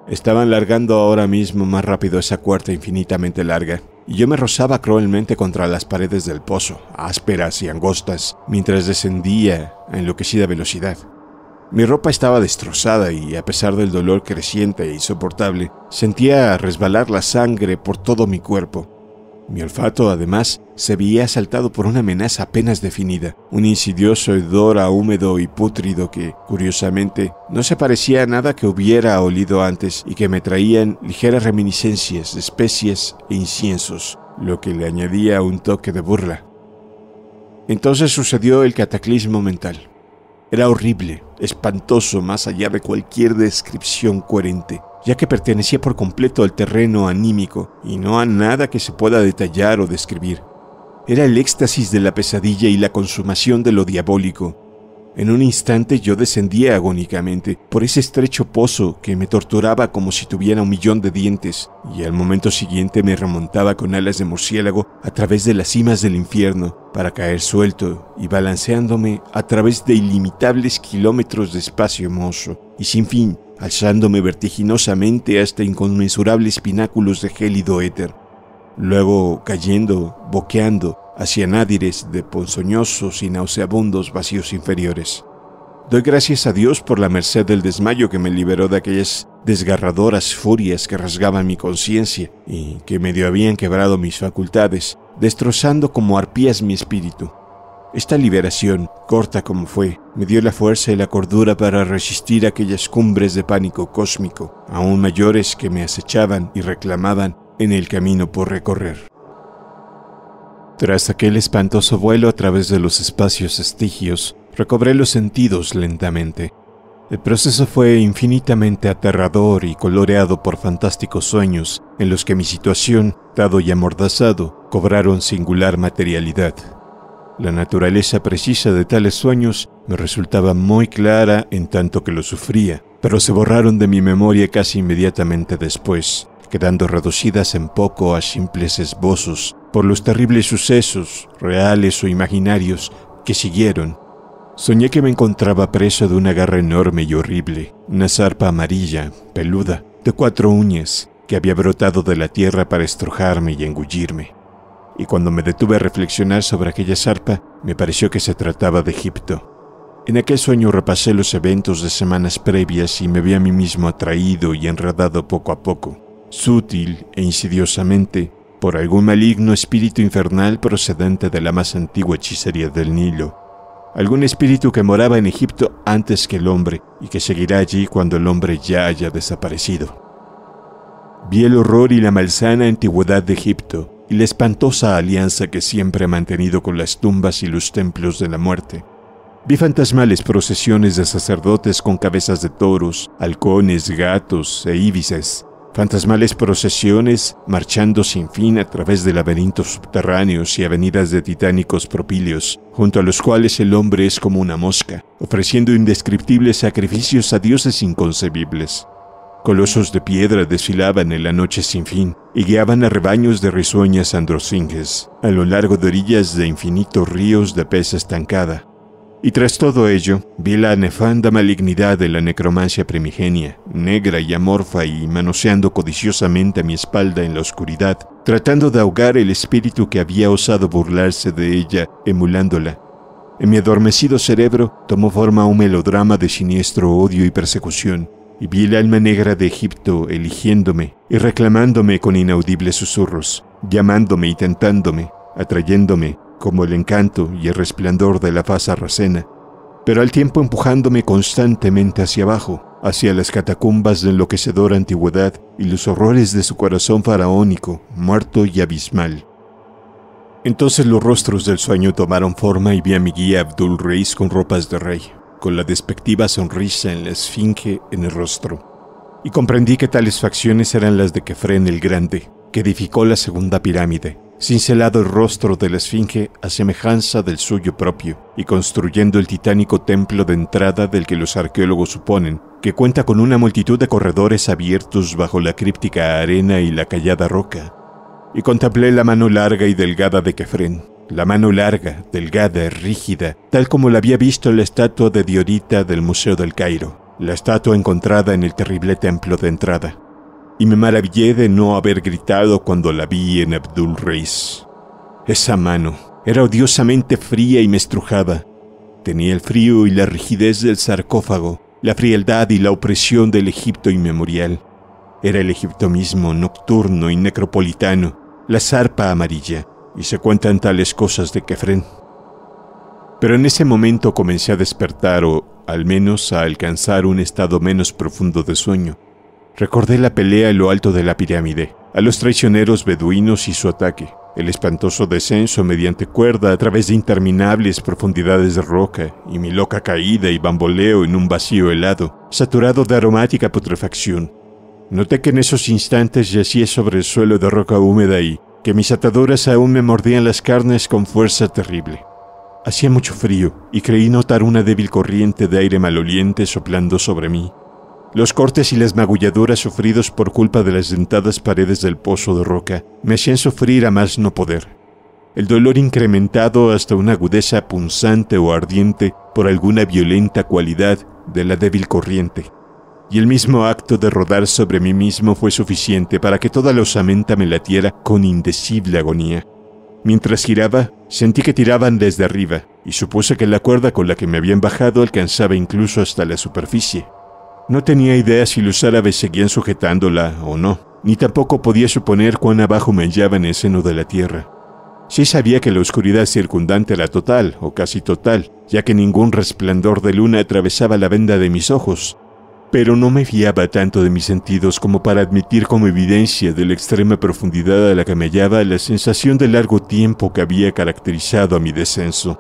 Estaban largando ahora mismo más rápido esa cuarta infinitamente larga, y yo me rozaba cruelmente contra las paredes del pozo, ásperas y angostas, mientras descendía a enloquecida velocidad. Mi ropa estaba destrozada y a pesar del dolor creciente e insoportable, sentía resbalar la sangre por todo mi cuerpo. Mi olfato, además, se veía asaltado por una amenaza apenas definida, un insidioso hedor a húmedo y pútrido que, curiosamente, no se parecía a nada que hubiera olido antes y que me traían ligeras reminiscencias de especies e inciensos, lo que le añadía un toque de burla. Entonces sucedió el cataclismo mental. Era horrible, espantoso más allá de cualquier descripción coherente, ya que pertenecía por completo al terreno anímico y no a nada que se pueda detallar o describir. Era el éxtasis de la pesadilla y la consumación de lo diabólico, en un instante yo descendía agónicamente por ese estrecho pozo que me torturaba como si tuviera un millón de dientes, y al momento siguiente me remontaba con alas de murciélago a través de las cimas del infierno para caer suelto y balanceándome a través de ilimitables kilómetros de espacio hermoso y sin fin, alzándome vertiginosamente hasta inconmensurables pináculos de gélido éter. Luego cayendo, boqueando, hacia nádires de ponzoñosos y nauseabundos vacíos inferiores. Doy gracias a Dios por la merced del desmayo que me liberó de aquellas desgarradoras furias que rasgaban mi conciencia y que medio habían quebrado mis facultades, destrozando como arpías mi espíritu. Esta liberación, corta como fue, me dio la fuerza y la cordura para resistir aquellas cumbres de pánico cósmico, aún mayores que me acechaban y reclamaban en el camino por recorrer. Tras aquel espantoso vuelo a través de los espacios estigios, recobré los sentidos lentamente. El proceso fue infinitamente aterrador y coloreado por fantásticos sueños en los que mi situación, dado y amordazado, cobraron singular materialidad. La naturaleza precisa de tales sueños me resultaba muy clara en tanto que lo sufría, pero se borraron de mi memoria casi inmediatamente después, quedando reducidas en poco a simples esbozos por los terribles sucesos, reales o imaginarios, que siguieron. Soñé que me encontraba preso de una garra enorme y horrible, una zarpa amarilla, peluda, de cuatro uñas, que había brotado de la tierra para estrojarme y engullirme. Y cuando me detuve a reflexionar sobre aquella zarpa, me pareció que se trataba de Egipto. En aquel sueño repasé los eventos de semanas previas y me vi a mí mismo atraído y enredado poco a poco, sutil e insidiosamente, por algún maligno espíritu infernal procedente de la más antigua hechicería del Nilo, algún espíritu que moraba en Egipto antes que el hombre y que seguirá allí cuando el hombre ya haya desaparecido. Vi el horror y la malsana antigüedad de Egipto y la espantosa alianza que siempre ha mantenido con las tumbas y los templos de la muerte. Vi fantasmales procesiones de sacerdotes con cabezas de toros, halcones, gatos e ibises. Fantasmales procesiones marchando sin fin a través de laberintos subterráneos y avenidas de titánicos propilios, junto a los cuales el hombre es como una mosca, ofreciendo indescriptibles sacrificios a dioses inconcebibles. Colosos de piedra desfilaban en la noche sin fin y guiaban a rebaños de risueñas androsinges a lo largo de orillas de infinitos ríos de pez estancada, y tras todo ello, vi la nefanda malignidad de la necromancia primigenia, negra y amorfa y manoseando codiciosamente a mi espalda en la oscuridad, tratando de ahogar el espíritu que había osado burlarse de ella, emulándola. En mi adormecido cerebro tomó forma un melodrama de siniestro odio y persecución, y vi el alma negra de Egipto eligiéndome y reclamándome con inaudibles susurros, llamándome y tentándome, atrayéndome, como el encanto y el resplandor de la faz arracena, pero al tiempo empujándome constantemente hacia abajo, hacia las catacumbas de enloquecedora antigüedad y los horrores de su corazón faraónico, muerto y abismal. Entonces los rostros del sueño tomaron forma y vi a mi guía Abdul Reis con ropas de rey, con la despectiva sonrisa en la esfinge en el rostro, y comprendí que tales facciones eran las de Kefren el Grande, que edificó la segunda pirámide, cincelado el rostro de la Esfinge a semejanza del suyo propio, y construyendo el titánico templo de entrada del que los arqueólogos suponen, que cuenta con una multitud de corredores abiertos bajo la críptica arena y la callada roca. Y contemplé la mano larga y delgada de Kefren, la mano larga, delgada, rígida, tal como la había visto la estatua de Diorita del Museo del Cairo, la estatua encontrada en el terrible templo de entrada y me maravillé de no haber gritado cuando la vi en Abdul Reis. Esa mano era odiosamente fría y me estrujaba. Tenía el frío y la rigidez del sarcófago, la frialdad y la opresión del Egipto inmemorial. Era el Egipto mismo, nocturno y necropolitano, la zarpa amarilla, y se cuentan tales cosas de Kefren. Pero en ese momento comencé a despertar o, al menos, a alcanzar un estado menos profundo de sueño. Recordé la pelea en lo alto de la pirámide, a los traicioneros beduinos y su ataque, el espantoso descenso mediante cuerda a través de interminables profundidades de roca y mi loca caída y bamboleo en un vacío helado, saturado de aromática putrefacción. Noté que en esos instantes yacía sobre el suelo de roca húmeda y que mis ataduras aún me mordían las carnes con fuerza terrible. Hacía mucho frío y creí notar una débil corriente de aire maloliente soplando sobre mí, los cortes y las magulladuras sufridos por culpa de las dentadas paredes del pozo de roca me hacían sufrir a más no poder. El dolor incrementado hasta una agudeza punzante o ardiente por alguna violenta cualidad de la débil corriente. Y el mismo acto de rodar sobre mí mismo fue suficiente para que toda la osamenta me latiera con indecible agonía. Mientras giraba, sentí que tiraban desde arriba, y supuse que la cuerda con la que me habían bajado alcanzaba incluso hasta la superficie. No tenía idea si los árabes seguían sujetándola o no, ni tampoco podía suponer cuán abajo me hallaba en el seno de la tierra. Sí sabía que la oscuridad circundante era total, o casi total, ya que ningún resplandor de luna atravesaba la venda de mis ojos, pero no me fiaba tanto de mis sentidos como para admitir como evidencia de la extrema profundidad a la que me hallaba la sensación de largo tiempo que había caracterizado a mi descenso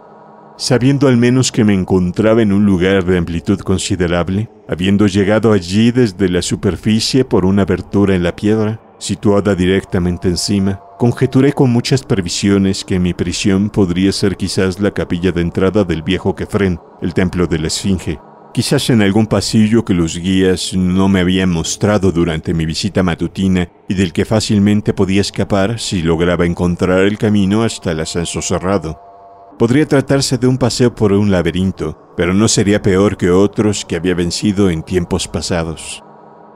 sabiendo al menos que me encontraba en un lugar de amplitud considerable, habiendo llegado allí desde la superficie por una abertura en la piedra, situada directamente encima, conjeturé con muchas previsiones que mi prisión podría ser quizás la capilla de entrada del viejo Kefren, el templo de la Esfinge, quizás en algún pasillo que los guías no me habían mostrado durante mi visita matutina y del que fácilmente podía escapar si lograba encontrar el camino hasta el ascenso cerrado. Podría tratarse de un paseo por un laberinto, pero no sería peor que otros que había vencido en tiempos pasados.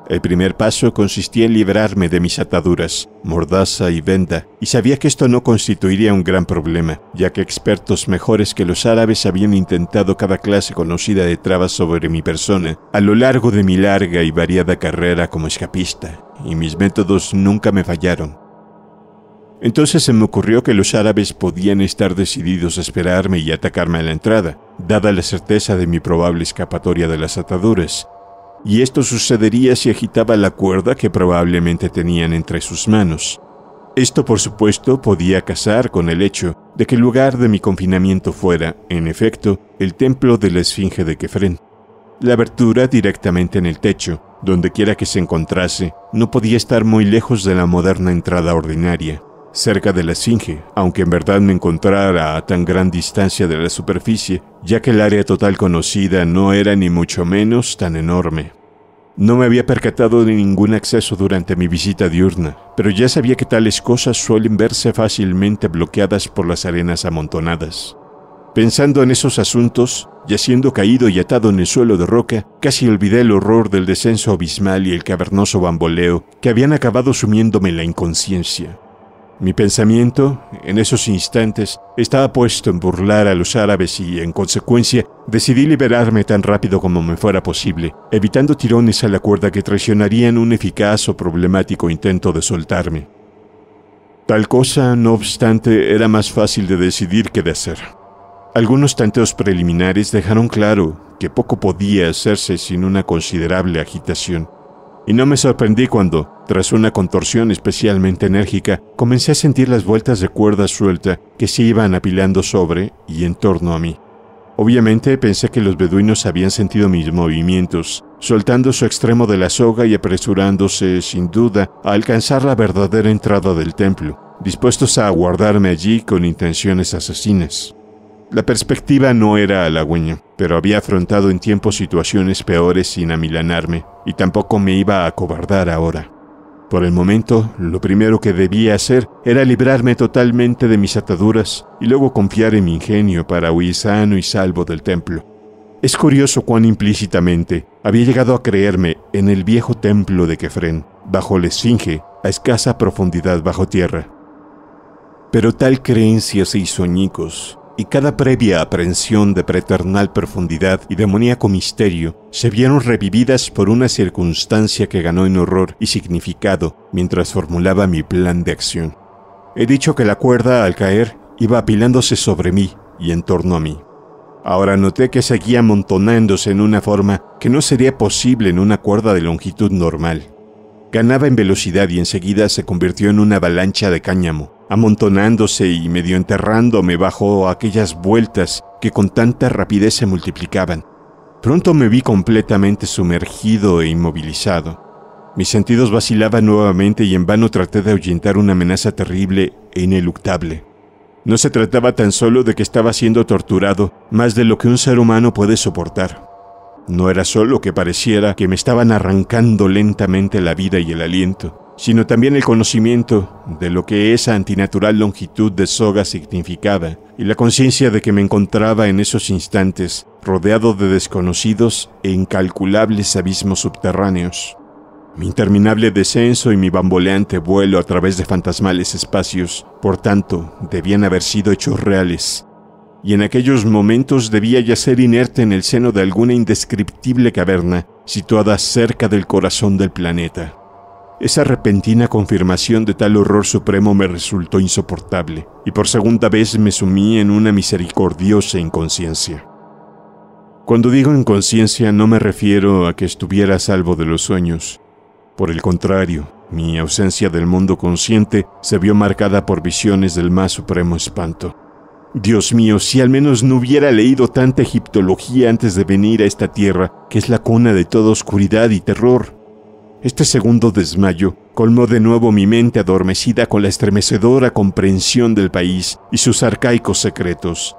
El primer paso consistía en librarme de mis ataduras, mordaza y venda, y sabía que esto no constituiría un gran problema, ya que expertos mejores que los árabes habían intentado cada clase conocida de trabas sobre mi persona a lo largo de mi larga y variada carrera como escapista, y mis métodos nunca me fallaron. Entonces se me ocurrió que los árabes podían estar decididos a esperarme y atacarme a la entrada, dada la certeza de mi probable escapatoria de las ataduras. Y esto sucedería si agitaba la cuerda que probablemente tenían entre sus manos. Esto, por supuesto, podía casar con el hecho de que el lugar de mi confinamiento fuera, en efecto, el templo de la Esfinge de Kefren. La abertura directamente en el techo, donde quiera que se encontrase, no podía estar muy lejos de la moderna entrada ordinaria cerca de la singe, aunque en verdad me encontrara a tan gran distancia de la superficie, ya que el área total conocida no era ni mucho menos tan enorme. No me había percatado de ningún acceso durante mi visita diurna, pero ya sabía que tales cosas suelen verse fácilmente bloqueadas por las arenas amontonadas. Pensando en esos asuntos, yaciendo caído y atado en el suelo de roca, casi olvidé el horror del descenso abismal y el cavernoso bamboleo que habían acabado sumiéndome en la inconsciencia. Mi pensamiento, en esos instantes, estaba puesto en burlar a los árabes y, en consecuencia, decidí liberarme tan rápido como me fuera posible, evitando tirones a la cuerda que traicionarían un eficaz o problemático intento de soltarme. Tal cosa, no obstante, era más fácil de decidir que de hacer. Algunos tanteos preliminares dejaron claro que poco podía hacerse sin una considerable agitación y no me sorprendí cuando, tras una contorsión especialmente enérgica, comencé a sentir las vueltas de cuerda suelta que se iban apilando sobre y en torno a mí. Obviamente pensé que los beduinos habían sentido mis movimientos, soltando su extremo de la soga y apresurándose, sin duda, a alcanzar la verdadera entrada del templo, dispuestos a aguardarme allí con intenciones asesinas. La perspectiva no era halagüeña, pero había afrontado en tiempos situaciones peores sin amilanarme, y tampoco me iba a acobardar ahora. Por el momento, lo primero que debía hacer era librarme totalmente de mis ataduras y luego confiar en mi ingenio para huir sano y salvo del templo. Es curioso cuán implícitamente había llegado a creerme en el viejo templo de Kefren, bajo el a escasa profundidad bajo tierra. Pero tal creencia se hizo añicos y cada previa aprehensión de preternal profundidad y demoníaco misterio se vieron revividas por una circunstancia que ganó en horror y significado mientras formulaba mi plan de acción. He dicho que la cuerda al caer iba apilándose sobre mí y en torno a mí. Ahora noté que seguía amontonándose en una forma que no sería posible en una cuerda de longitud normal. Ganaba en velocidad y enseguida se convirtió en una avalancha de cáñamo amontonándose y medio enterrándome bajo aquellas vueltas que con tanta rapidez se multiplicaban. Pronto me vi completamente sumergido e inmovilizado. Mis sentidos vacilaban nuevamente y en vano traté de ahuyentar una amenaza terrible e ineluctable. No se trataba tan solo de que estaba siendo torturado más de lo que un ser humano puede soportar. No era solo que pareciera que me estaban arrancando lentamente la vida y el aliento sino también el conocimiento de lo que esa antinatural longitud de soga significaba y la conciencia de que me encontraba en esos instantes rodeado de desconocidos e incalculables abismos subterráneos. Mi interminable descenso y mi bamboleante vuelo a través de fantasmales espacios, por tanto, debían haber sido hechos reales, y en aquellos momentos debía yacer inerte en el seno de alguna indescriptible caverna situada cerca del corazón del planeta. Esa repentina confirmación de tal horror supremo me resultó insoportable, y por segunda vez me sumí en una misericordiosa inconsciencia. Cuando digo inconsciencia no me refiero a que estuviera a salvo de los sueños. Por el contrario, mi ausencia del mundo consciente se vio marcada por visiones del más supremo espanto. Dios mío, si al menos no hubiera leído tanta egiptología antes de venir a esta tierra, que es la cuna de toda oscuridad y terror. Este segundo desmayo colmó de nuevo mi mente adormecida con la estremecedora comprensión del país y sus arcaicos secretos.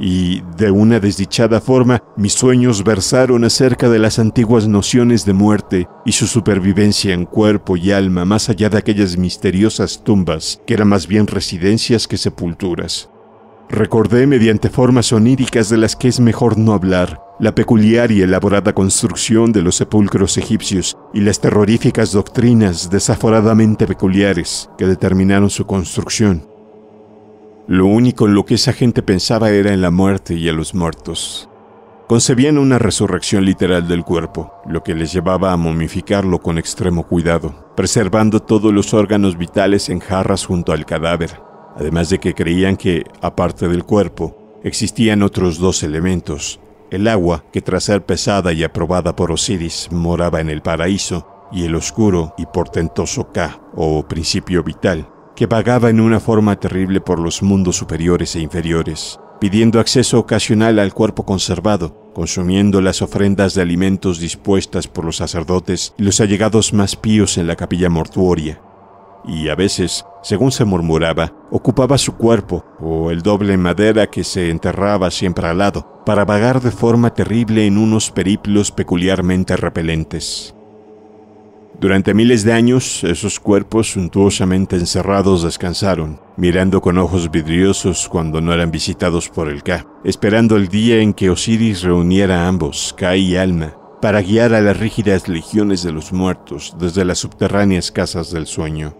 Y, de una desdichada forma, mis sueños versaron acerca de las antiguas nociones de muerte y su supervivencia en cuerpo y alma más allá de aquellas misteriosas tumbas que eran más bien residencias que sepulturas. Recordé mediante formas oníricas de las que es mejor no hablar, la peculiar y elaborada construcción de los sepulcros egipcios y las terroríficas doctrinas desaforadamente peculiares que determinaron su construcción. Lo único en lo que esa gente pensaba era en la muerte y a los muertos. Concebían una resurrección literal del cuerpo, lo que les llevaba a momificarlo con extremo cuidado, preservando todos los órganos vitales en jarras junto al cadáver, además de que creían que, aparte del cuerpo, existían otros dos elementos. El agua, que tras ser pesada y aprobada por Osiris, moraba en el paraíso, y el oscuro y portentoso Ka, o principio vital, que vagaba en una forma terrible por los mundos superiores e inferiores, pidiendo acceso ocasional al cuerpo conservado, consumiendo las ofrendas de alimentos dispuestas por los sacerdotes y los allegados más píos en la capilla mortuoria y a veces, según se murmuraba, ocupaba su cuerpo o el doble madera que se enterraba siempre al lado, para vagar de forma terrible en unos periplos peculiarmente repelentes. Durante miles de años, esos cuerpos suntuosamente encerrados descansaron, mirando con ojos vidriosos cuando no eran visitados por el Ka, esperando el día en que Osiris reuniera a ambos, Ka y Alma, para guiar a las rígidas legiones de los muertos desde las subterráneas casas del sueño.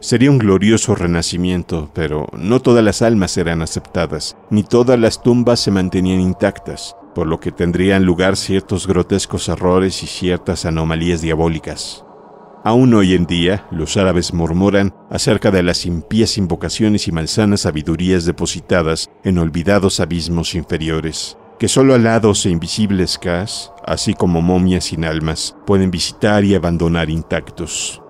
Sería un glorioso renacimiento, pero no todas las almas eran aceptadas, ni todas las tumbas se mantenían intactas, por lo que tendrían lugar ciertos grotescos errores y ciertas anomalías diabólicas. Aún hoy en día, los árabes murmuran acerca de las impías invocaciones y malsanas sabidurías depositadas en olvidados abismos inferiores, que solo alados e invisibles cas, así como momias sin almas, pueden visitar y abandonar intactos.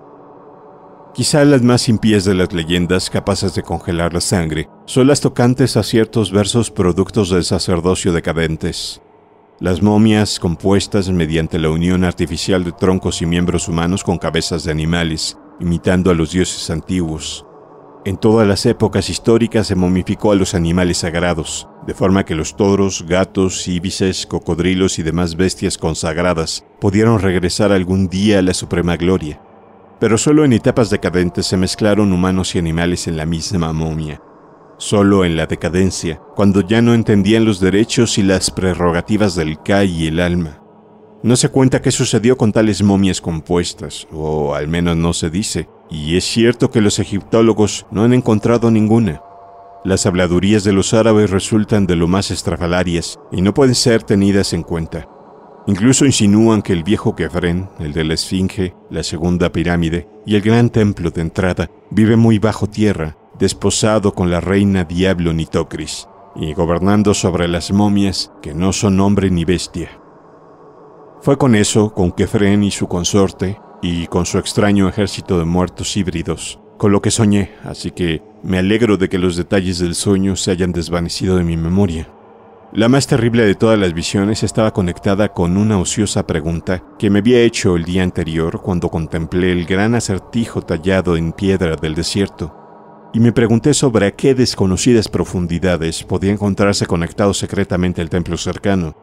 Quizá las más impías de las leyendas capaces de congelar la sangre son las tocantes a ciertos versos productos del sacerdocio decadentes. Las momias compuestas mediante la unión artificial de troncos y miembros humanos con cabezas de animales, imitando a los dioses antiguos. En todas las épocas históricas se momificó a los animales sagrados, de forma que los toros, gatos, íbices, cocodrilos y demás bestias consagradas pudieron regresar algún día a la suprema gloria. Pero solo en etapas decadentes se mezclaron humanos y animales en la misma momia. Solo en la decadencia, cuando ya no entendían los derechos y las prerrogativas del ca y el alma. No se cuenta qué sucedió con tales momias compuestas, o al menos no se dice, y es cierto que los egiptólogos no han encontrado ninguna. Las habladurías de los árabes resultan de lo más estrafalarias y no pueden ser tenidas en cuenta. Incluso insinúan que el viejo Kefren, el de la Esfinge, la segunda pirámide y el gran templo de entrada, vive muy bajo tierra, desposado con la reina Diablo Nitocris, y gobernando sobre las momias que no son hombre ni bestia. Fue con eso con Kefren y su consorte, y con su extraño ejército de muertos híbridos, con lo que soñé, así que me alegro de que los detalles del sueño se hayan desvanecido de mi memoria. La más terrible de todas las visiones estaba conectada con una ociosa pregunta que me había hecho el día anterior cuando contemplé el gran acertijo tallado en piedra del desierto, y me pregunté sobre a qué desconocidas profundidades podía encontrarse conectado secretamente el templo cercano.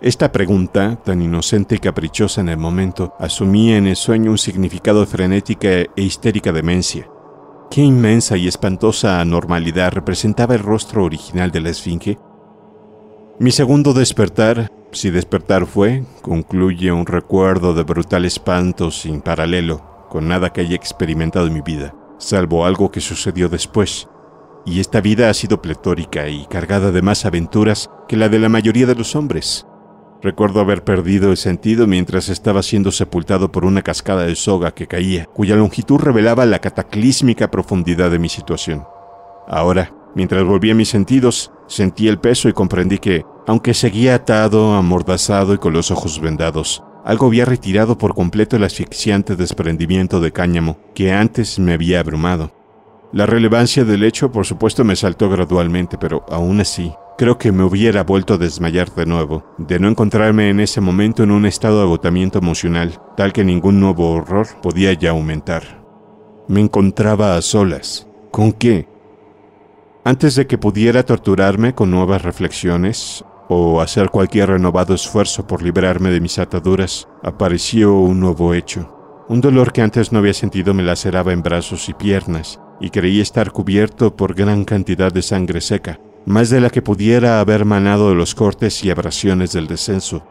Esta pregunta, tan inocente y caprichosa en el momento, asumía en el sueño un significado de frenética e histérica demencia. Qué inmensa y espantosa anormalidad representaba el rostro original de la esfinge mi segundo despertar, si despertar fue, concluye un recuerdo de brutal espanto sin paralelo con nada que haya experimentado en mi vida, salvo algo que sucedió después. Y esta vida ha sido pletórica y cargada de más aventuras que la de la mayoría de los hombres. Recuerdo haber perdido el sentido mientras estaba siendo sepultado por una cascada de soga que caía, cuya longitud revelaba la cataclísmica profundidad de mi situación. Ahora, Mientras volví a mis sentidos, sentí el peso y comprendí que, aunque seguía atado, amordazado y con los ojos vendados, algo había retirado por completo el asfixiante desprendimiento de cáñamo que antes me había abrumado. La relevancia del hecho, por supuesto, me saltó gradualmente, pero aún así, creo que me hubiera vuelto a desmayar de nuevo, de no encontrarme en ese momento en un estado de agotamiento emocional, tal que ningún nuevo horror podía ya aumentar. Me encontraba a solas. ¿Con qué? Antes de que pudiera torturarme con nuevas reflexiones o hacer cualquier renovado esfuerzo por librarme de mis ataduras, apareció un nuevo hecho. Un dolor que antes no había sentido me laceraba en brazos y piernas, y creí estar cubierto por gran cantidad de sangre seca, más de la que pudiera haber manado de los cortes y abrasiones del descenso.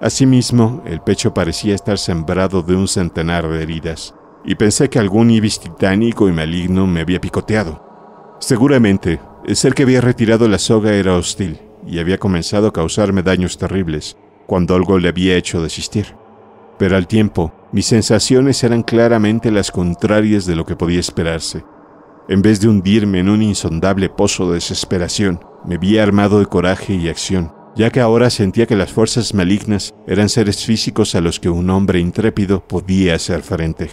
Asimismo, el pecho parecía estar sembrado de un centenar de heridas, y pensé que algún ibis titánico y maligno me había picoteado. Seguramente, el ser que había retirado la soga era hostil y había comenzado a causarme daños terribles cuando algo le había hecho desistir. Pero al tiempo, mis sensaciones eran claramente las contrarias de lo que podía esperarse. En vez de hundirme en un insondable pozo de desesperación, me vi armado de coraje y acción, ya que ahora sentía que las fuerzas malignas eran seres físicos a los que un hombre intrépido podía hacer frente.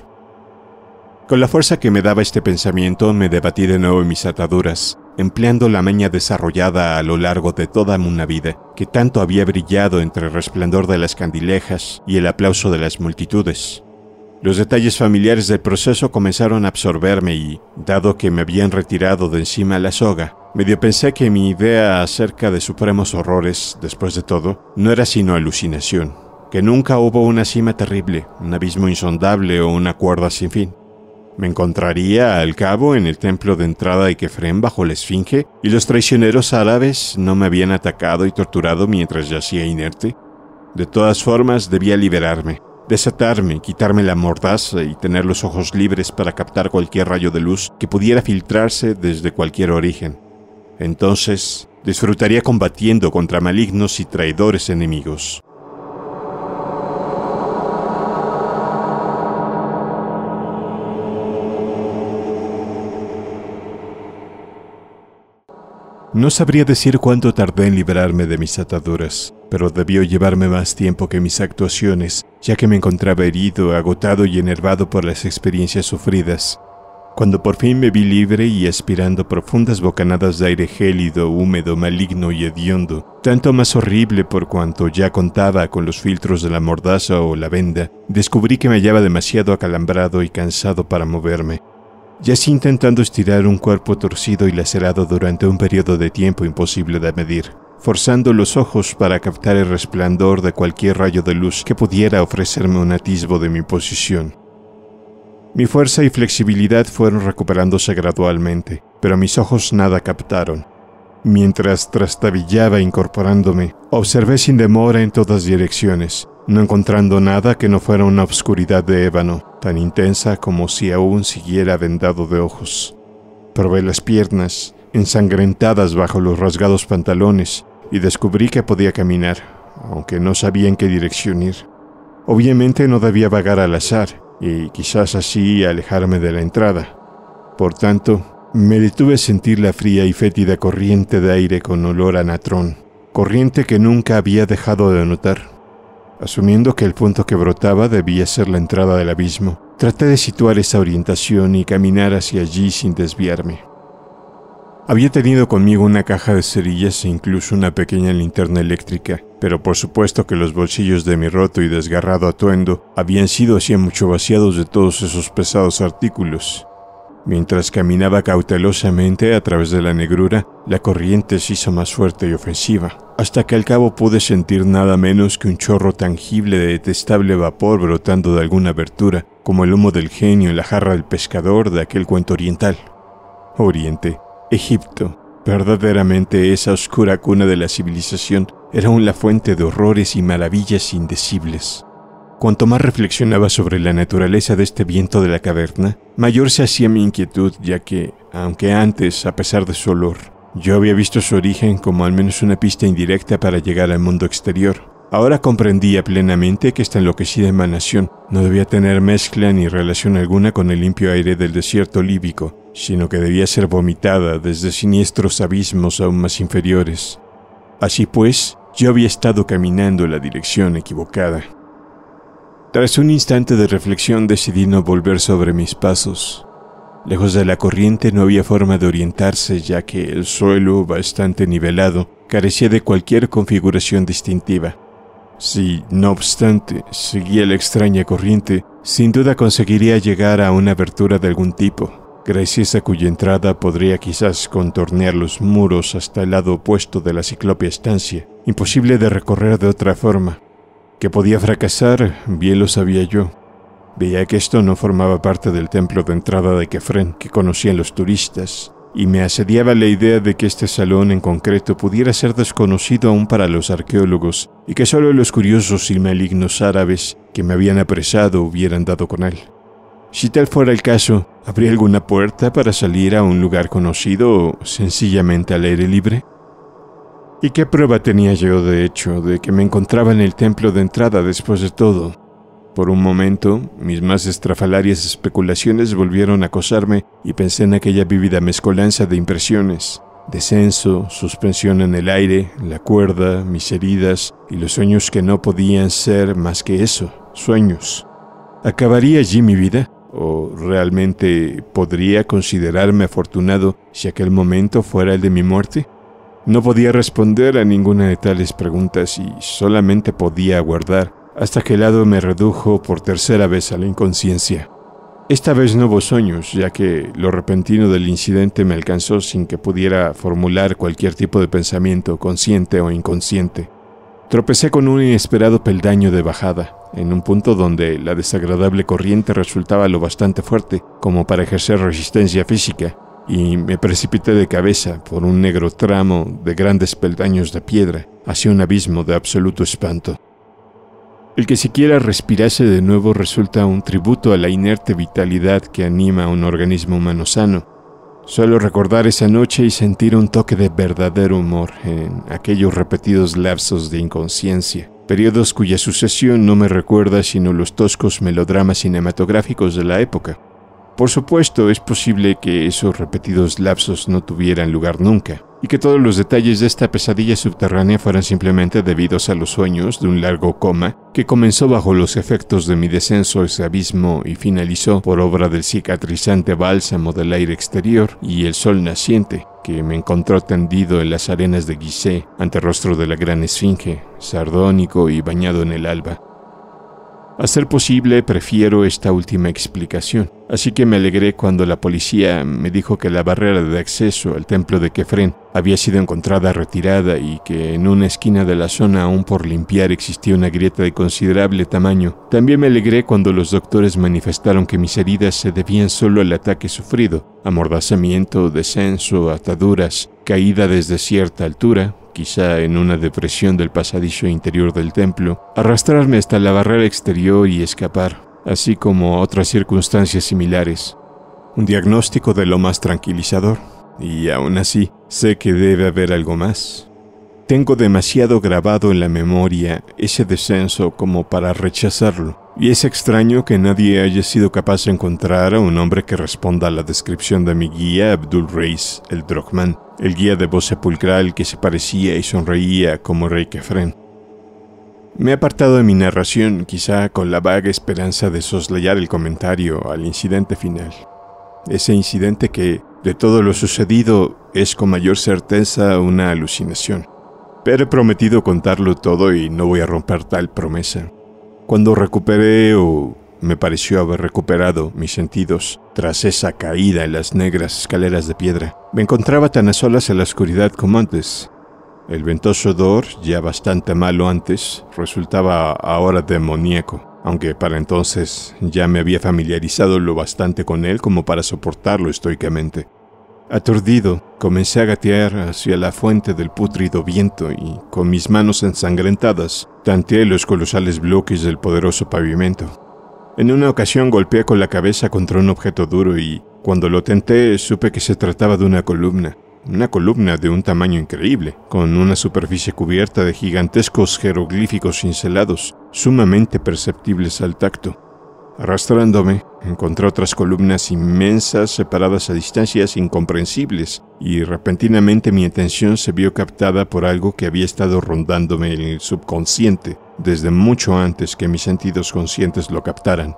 Con la fuerza que me daba este pensamiento, me debatí de nuevo en mis ataduras, empleando la maña desarrollada a lo largo de toda una vida, que tanto había brillado entre el resplandor de las candilejas y el aplauso de las multitudes. Los detalles familiares del proceso comenzaron a absorberme y, dado que me habían retirado de encima la soga, medio pensé que mi idea acerca de supremos horrores, después de todo, no era sino alucinación, que nunca hubo una cima terrible, un abismo insondable o una cuerda sin fin me encontraría al cabo en el templo de entrada de Kefren bajo la esfinge, y los traicioneros árabes no me habían atacado y torturado mientras yacía inerte. De todas formas, debía liberarme, desatarme, quitarme la mordaza y tener los ojos libres para captar cualquier rayo de luz que pudiera filtrarse desde cualquier origen. Entonces, disfrutaría combatiendo contra malignos y traidores enemigos. No sabría decir cuánto tardé en librarme de mis ataduras, pero debió llevarme más tiempo que mis actuaciones, ya que me encontraba herido, agotado y enervado por las experiencias sufridas. Cuando por fin me vi libre y aspirando profundas bocanadas de aire gélido, húmedo, maligno y hediondo, tanto más horrible por cuanto ya contaba con los filtros de la mordaza o la venda, descubrí que me hallaba demasiado acalambrado y cansado para moverme así intentando estirar un cuerpo torcido y lacerado durante un periodo de tiempo imposible de medir, forzando los ojos para captar el resplandor de cualquier rayo de luz que pudiera ofrecerme un atisbo de mi posición. Mi fuerza y flexibilidad fueron recuperándose gradualmente, pero mis ojos nada captaron. Mientras trastabillaba incorporándome, observé sin demora en todas direcciones, no encontrando nada que no fuera una obscuridad de ébano, tan intensa como si aún siguiera vendado de ojos. Probé las piernas, ensangrentadas bajo los rasgados pantalones, y descubrí que podía caminar, aunque no sabía en qué dirección ir. Obviamente no debía vagar al azar, y quizás así alejarme de la entrada. Por tanto, me detuve a sentir la fría y fétida corriente de aire con olor a natrón, corriente que nunca había dejado de notar. Asumiendo que el punto que brotaba debía ser la entrada del abismo, traté de situar esa orientación y caminar hacia allí sin desviarme. Había tenido conmigo una caja de cerillas e incluso una pequeña linterna eléctrica, pero por supuesto que los bolsillos de mi roto y desgarrado atuendo habían sido hacía mucho vaciados de todos esos pesados artículos, Mientras caminaba cautelosamente a través de la negrura, la corriente se hizo más fuerte y ofensiva, hasta que al cabo pude sentir nada menos que un chorro tangible de detestable vapor brotando de alguna abertura, como el humo del genio en la jarra del pescador de aquel cuento oriental. Oriente, Egipto, verdaderamente esa oscura cuna de la civilización, era la fuente de horrores y maravillas indecibles. Cuanto más reflexionaba sobre la naturaleza de este viento de la caverna, mayor se hacía mi inquietud, ya que, aunque antes, a pesar de su olor, yo había visto su origen como al menos una pista indirecta para llegar al mundo exterior. Ahora comprendía plenamente que esta enloquecida emanación no debía tener mezcla ni relación alguna con el limpio aire del desierto líbico, sino que debía ser vomitada desde siniestros abismos aún más inferiores. Así pues, yo había estado caminando en la dirección equivocada. Tras un instante de reflexión decidí no volver sobre mis pasos. Lejos de la corriente no había forma de orientarse ya que el suelo, bastante nivelado, carecía de cualquier configuración distintiva. Si, no obstante, seguía la extraña corriente, sin duda conseguiría llegar a una abertura de algún tipo, gracias a cuya entrada podría quizás contornear los muros hasta el lado opuesto de la ciclopia estancia, imposible de recorrer de otra forma. Que podía fracasar, bien lo sabía yo. Veía que esto no formaba parte del templo de entrada de Kefren que conocían los turistas, y me asediaba la idea de que este salón en concreto pudiera ser desconocido aún para los arqueólogos y que solo los curiosos y malignos árabes que me habían apresado hubieran dado con él. Si tal fuera el caso, ¿habría alguna puerta para salir a un lugar conocido o sencillamente al aire libre? ¿Y qué prueba tenía yo, de hecho, de que me encontraba en el templo de entrada después de todo? Por un momento, mis más estrafalarias especulaciones volvieron a acosarme y pensé en aquella vívida mezcolanza de impresiones. Descenso, suspensión en el aire, la cuerda, mis heridas y los sueños que no podían ser más que eso, sueños. ¿Acabaría allí mi vida? ¿O realmente podría considerarme afortunado si aquel momento fuera el de mi muerte? No podía responder a ninguna de tales preguntas y solamente podía aguardar hasta que el hado me redujo por tercera vez a la inconsciencia. Esta vez no hubo sueños, ya que lo repentino del incidente me alcanzó sin que pudiera formular cualquier tipo de pensamiento, consciente o inconsciente. Tropecé con un inesperado peldaño de bajada, en un punto donde la desagradable corriente resultaba lo bastante fuerte como para ejercer resistencia física, y me precipité de cabeza por un negro tramo de grandes peldaños de piedra hacia un abismo de absoluto espanto. El que siquiera respirase de nuevo resulta un tributo a la inerte vitalidad que anima a un organismo humano sano. Solo recordar esa noche y sentir un toque de verdadero humor en aquellos repetidos lapsos de inconsciencia, periodos cuya sucesión no me recuerda sino los toscos melodramas cinematográficos de la época. Por supuesto, es posible que esos repetidos lapsos no tuvieran lugar nunca, y que todos los detalles de esta pesadilla subterránea fueran simplemente debidos a los sueños de un largo coma que comenzó bajo los efectos de mi descenso a ese abismo y finalizó por obra del cicatrizante bálsamo del aire exterior y el sol naciente, que me encontró tendido en las arenas de Guise ante rostro de la gran esfinge, sardónico y bañado en el alba, a ser posible, prefiero esta última explicación. Así que me alegré cuando la policía me dijo que la barrera de acceso al templo de Kefren había sido encontrada retirada y que en una esquina de la zona aún por limpiar existía una grieta de considerable tamaño. También me alegré cuando los doctores manifestaron que mis heridas se debían solo al ataque sufrido, amordazamiento, descenso, ataduras, caída desde cierta altura, quizá en una depresión del pasadizo interior del templo, arrastrarme hasta la barrera exterior y escapar, así como otras circunstancias similares. Un diagnóstico de lo más tranquilizador, y aún así sé que debe haber algo más. Tengo demasiado grabado en la memoria ese descenso como para rechazarlo. Y es extraño que nadie haya sido capaz de encontrar a un hombre que responda a la descripción de mi guía Abdul Reis, el Drogman, el guía de voz sepulcral que se parecía y sonreía como Rey Kefren. Me he apartado de mi narración, quizá con la vaga esperanza de soslayar el comentario al incidente final. Ese incidente que, de todo lo sucedido, es con mayor certeza una alucinación. Pero he prometido contarlo todo y no voy a romper tal promesa. Cuando recuperé o me pareció haber recuperado mis sentidos tras esa caída en las negras escaleras de piedra, me encontraba tan a solas en la oscuridad como antes. El ventoso odor, ya bastante malo antes, resultaba ahora demoníaco, aunque para entonces ya me había familiarizado lo bastante con él como para soportarlo estoicamente. Aturdido, comencé a gatear hacia la fuente del putrido viento y, con mis manos ensangrentadas, tanteé los colosales bloques del poderoso pavimento. En una ocasión golpeé con la cabeza contra un objeto duro y, cuando lo tenté, supe que se trataba de una columna. Una columna de un tamaño increíble, con una superficie cubierta de gigantescos jeroglíficos cincelados, sumamente perceptibles al tacto. Arrastrándome, encontré otras columnas inmensas separadas a distancias incomprensibles, y repentinamente mi atención se vio captada por algo que había estado rondándome en el subconsciente desde mucho antes que mis sentidos conscientes lo captaran.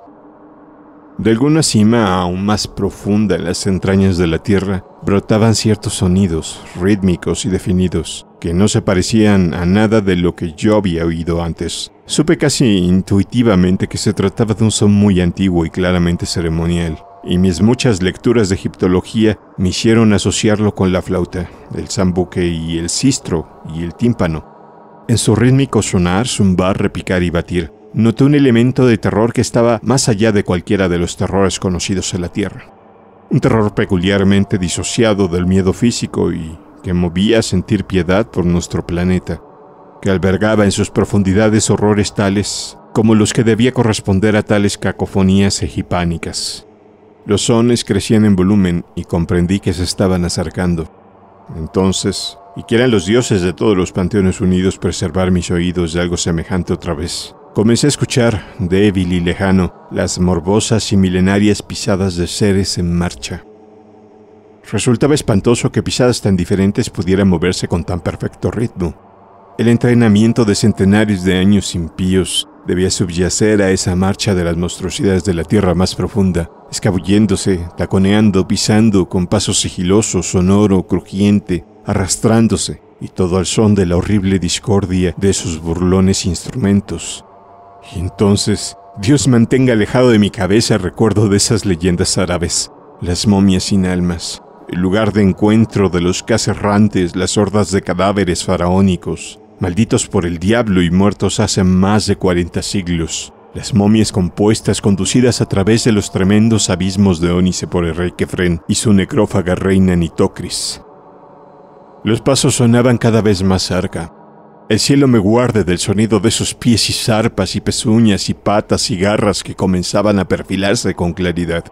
De alguna cima aún más profunda en las entrañas de la tierra brotaban ciertos sonidos rítmicos y definidos, que no se parecían a nada de lo que yo había oído antes. Supe casi intuitivamente que se trataba de un son muy antiguo y claramente ceremonial, y mis muchas lecturas de egiptología me hicieron asociarlo con la flauta, el zambuque y el sistro y el tímpano. En su rítmico sonar, zumbar, repicar y batir, noté un elemento de terror que estaba más allá de cualquiera de los terrores conocidos en la Tierra. Un terror peculiarmente disociado del miedo físico y que movía a sentir piedad por nuestro planeta, que albergaba en sus profundidades horrores tales como los que debía corresponder a tales cacofonías egipánicas. Los sones crecían en volumen y comprendí que se estaban acercando. Entonces, y quieran los dioses de todos los panteones unidos preservar mis oídos de algo semejante otra vez, Comencé a escuchar, débil y lejano, las morbosas y milenarias pisadas de seres en marcha. Resultaba espantoso que pisadas tan diferentes pudieran moverse con tan perfecto ritmo. El entrenamiento de centenares de años impíos debía subyacer a esa marcha de las monstruosidades de la tierra más profunda, escabulléndose, taconeando, pisando, con paso sigiloso, sonoro, crujiente, arrastrándose, y todo al son de la horrible discordia de sus burlones instrumentos. Y entonces, Dios mantenga alejado de mi cabeza el recuerdo de esas leyendas árabes, las momias sin almas, el lugar de encuentro de los cacerrantes, las hordas de cadáveres faraónicos, malditos por el diablo y muertos hace más de 40 siglos. Las momias compuestas conducidas a través de los tremendos abismos de Ónice por el rey Kefren y su necrófaga reina Nitocris. Los pasos sonaban cada vez más cerca. El cielo me guarde del sonido de sus pies y zarpas y pezuñas y patas y garras que comenzaban a perfilarse con claridad.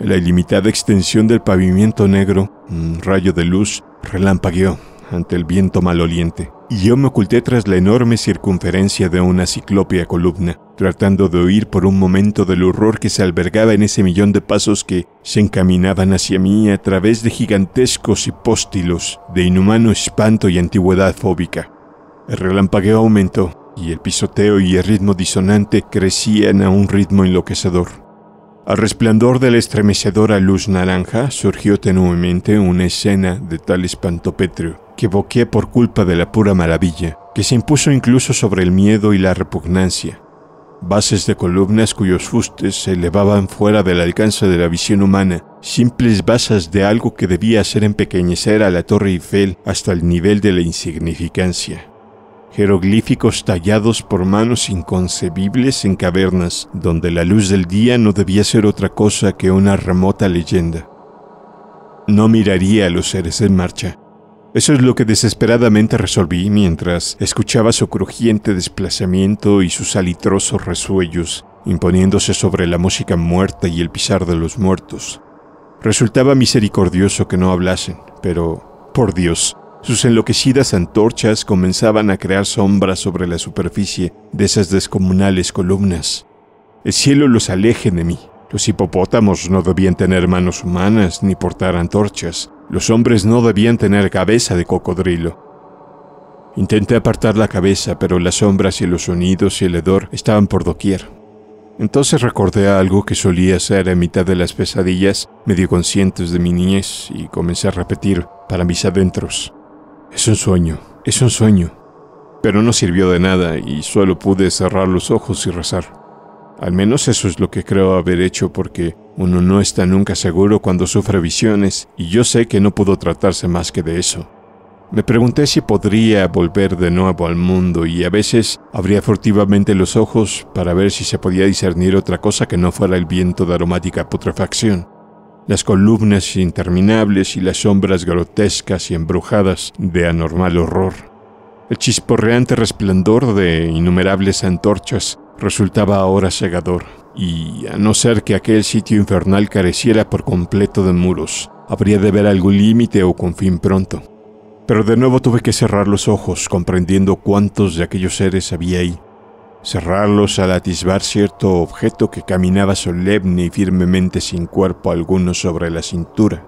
La ilimitada extensión del pavimento negro, un rayo de luz, relampagueó ante el viento maloliente, y yo me oculté tras la enorme circunferencia de una ciclópea columna, tratando de oír por un momento del horror que se albergaba en ese millón de pasos que se encaminaban hacia mí a través de gigantescos hipóstilos de inhumano espanto y antigüedad fóbica. El relampagueo aumentó, y el pisoteo y el ritmo disonante crecían a un ritmo enloquecedor. Al resplandor de la estremecedora luz naranja surgió tenuemente una escena de tal espantopetrio que boqué por culpa de la pura maravilla, que se impuso incluso sobre el miedo y la repugnancia. Bases de columnas cuyos fustes se elevaban fuera del alcance de la visión humana, simples basas de algo que debía hacer empequeñecer a la Torre Eiffel hasta el nivel de la insignificancia jeroglíficos tallados por manos inconcebibles en cavernas donde la luz del día no debía ser otra cosa que una remota leyenda. No miraría a los seres en marcha. Eso es lo que desesperadamente resolví mientras escuchaba su crujiente desplazamiento y sus alitrosos resuellos, imponiéndose sobre la música muerta y el pisar de los muertos. Resultaba misericordioso que no hablasen, pero, por Dios, sus enloquecidas antorchas comenzaban a crear sombras sobre la superficie de esas descomunales columnas. El cielo los aleje de mí. Los hipopótamos no debían tener manos humanas ni portar antorchas. Los hombres no debían tener cabeza de cocodrilo. Intenté apartar la cabeza, pero las sombras y los sonidos y el hedor estaban por doquier. Entonces recordé algo que solía hacer a mitad de las pesadillas, medio conscientes de mi niñez, y comencé a repetir para mis adentros. Es un sueño, es un sueño. Pero no sirvió de nada y solo pude cerrar los ojos y rezar. Al menos eso es lo que creo haber hecho porque uno no está nunca seguro cuando sufre visiones y yo sé que no pudo tratarse más que de eso. Me pregunté si podría volver de nuevo al mundo y a veces abría furtivamente los ojos para ver si se podía discernir otra cosa que no fuera el viento de aromática putrefacción las columnas interminables y las sombras grotescas y embrujadas de anormal horror. El chisporreante resplandor de innumerables antorchas resultaba ahora cegador, y a no ser que aquel sitio infernal careciera por completo de muros, habría de ver algún límite o confín pronto. Pero de nuevo tuve que cerrar los ojos, comprendiendo cuántos de aquellos seres había ahí, cerrarlos al atisbar cierto objeto que caminaba solemne y firmemente sin cuerpo alguno sobre la cintura.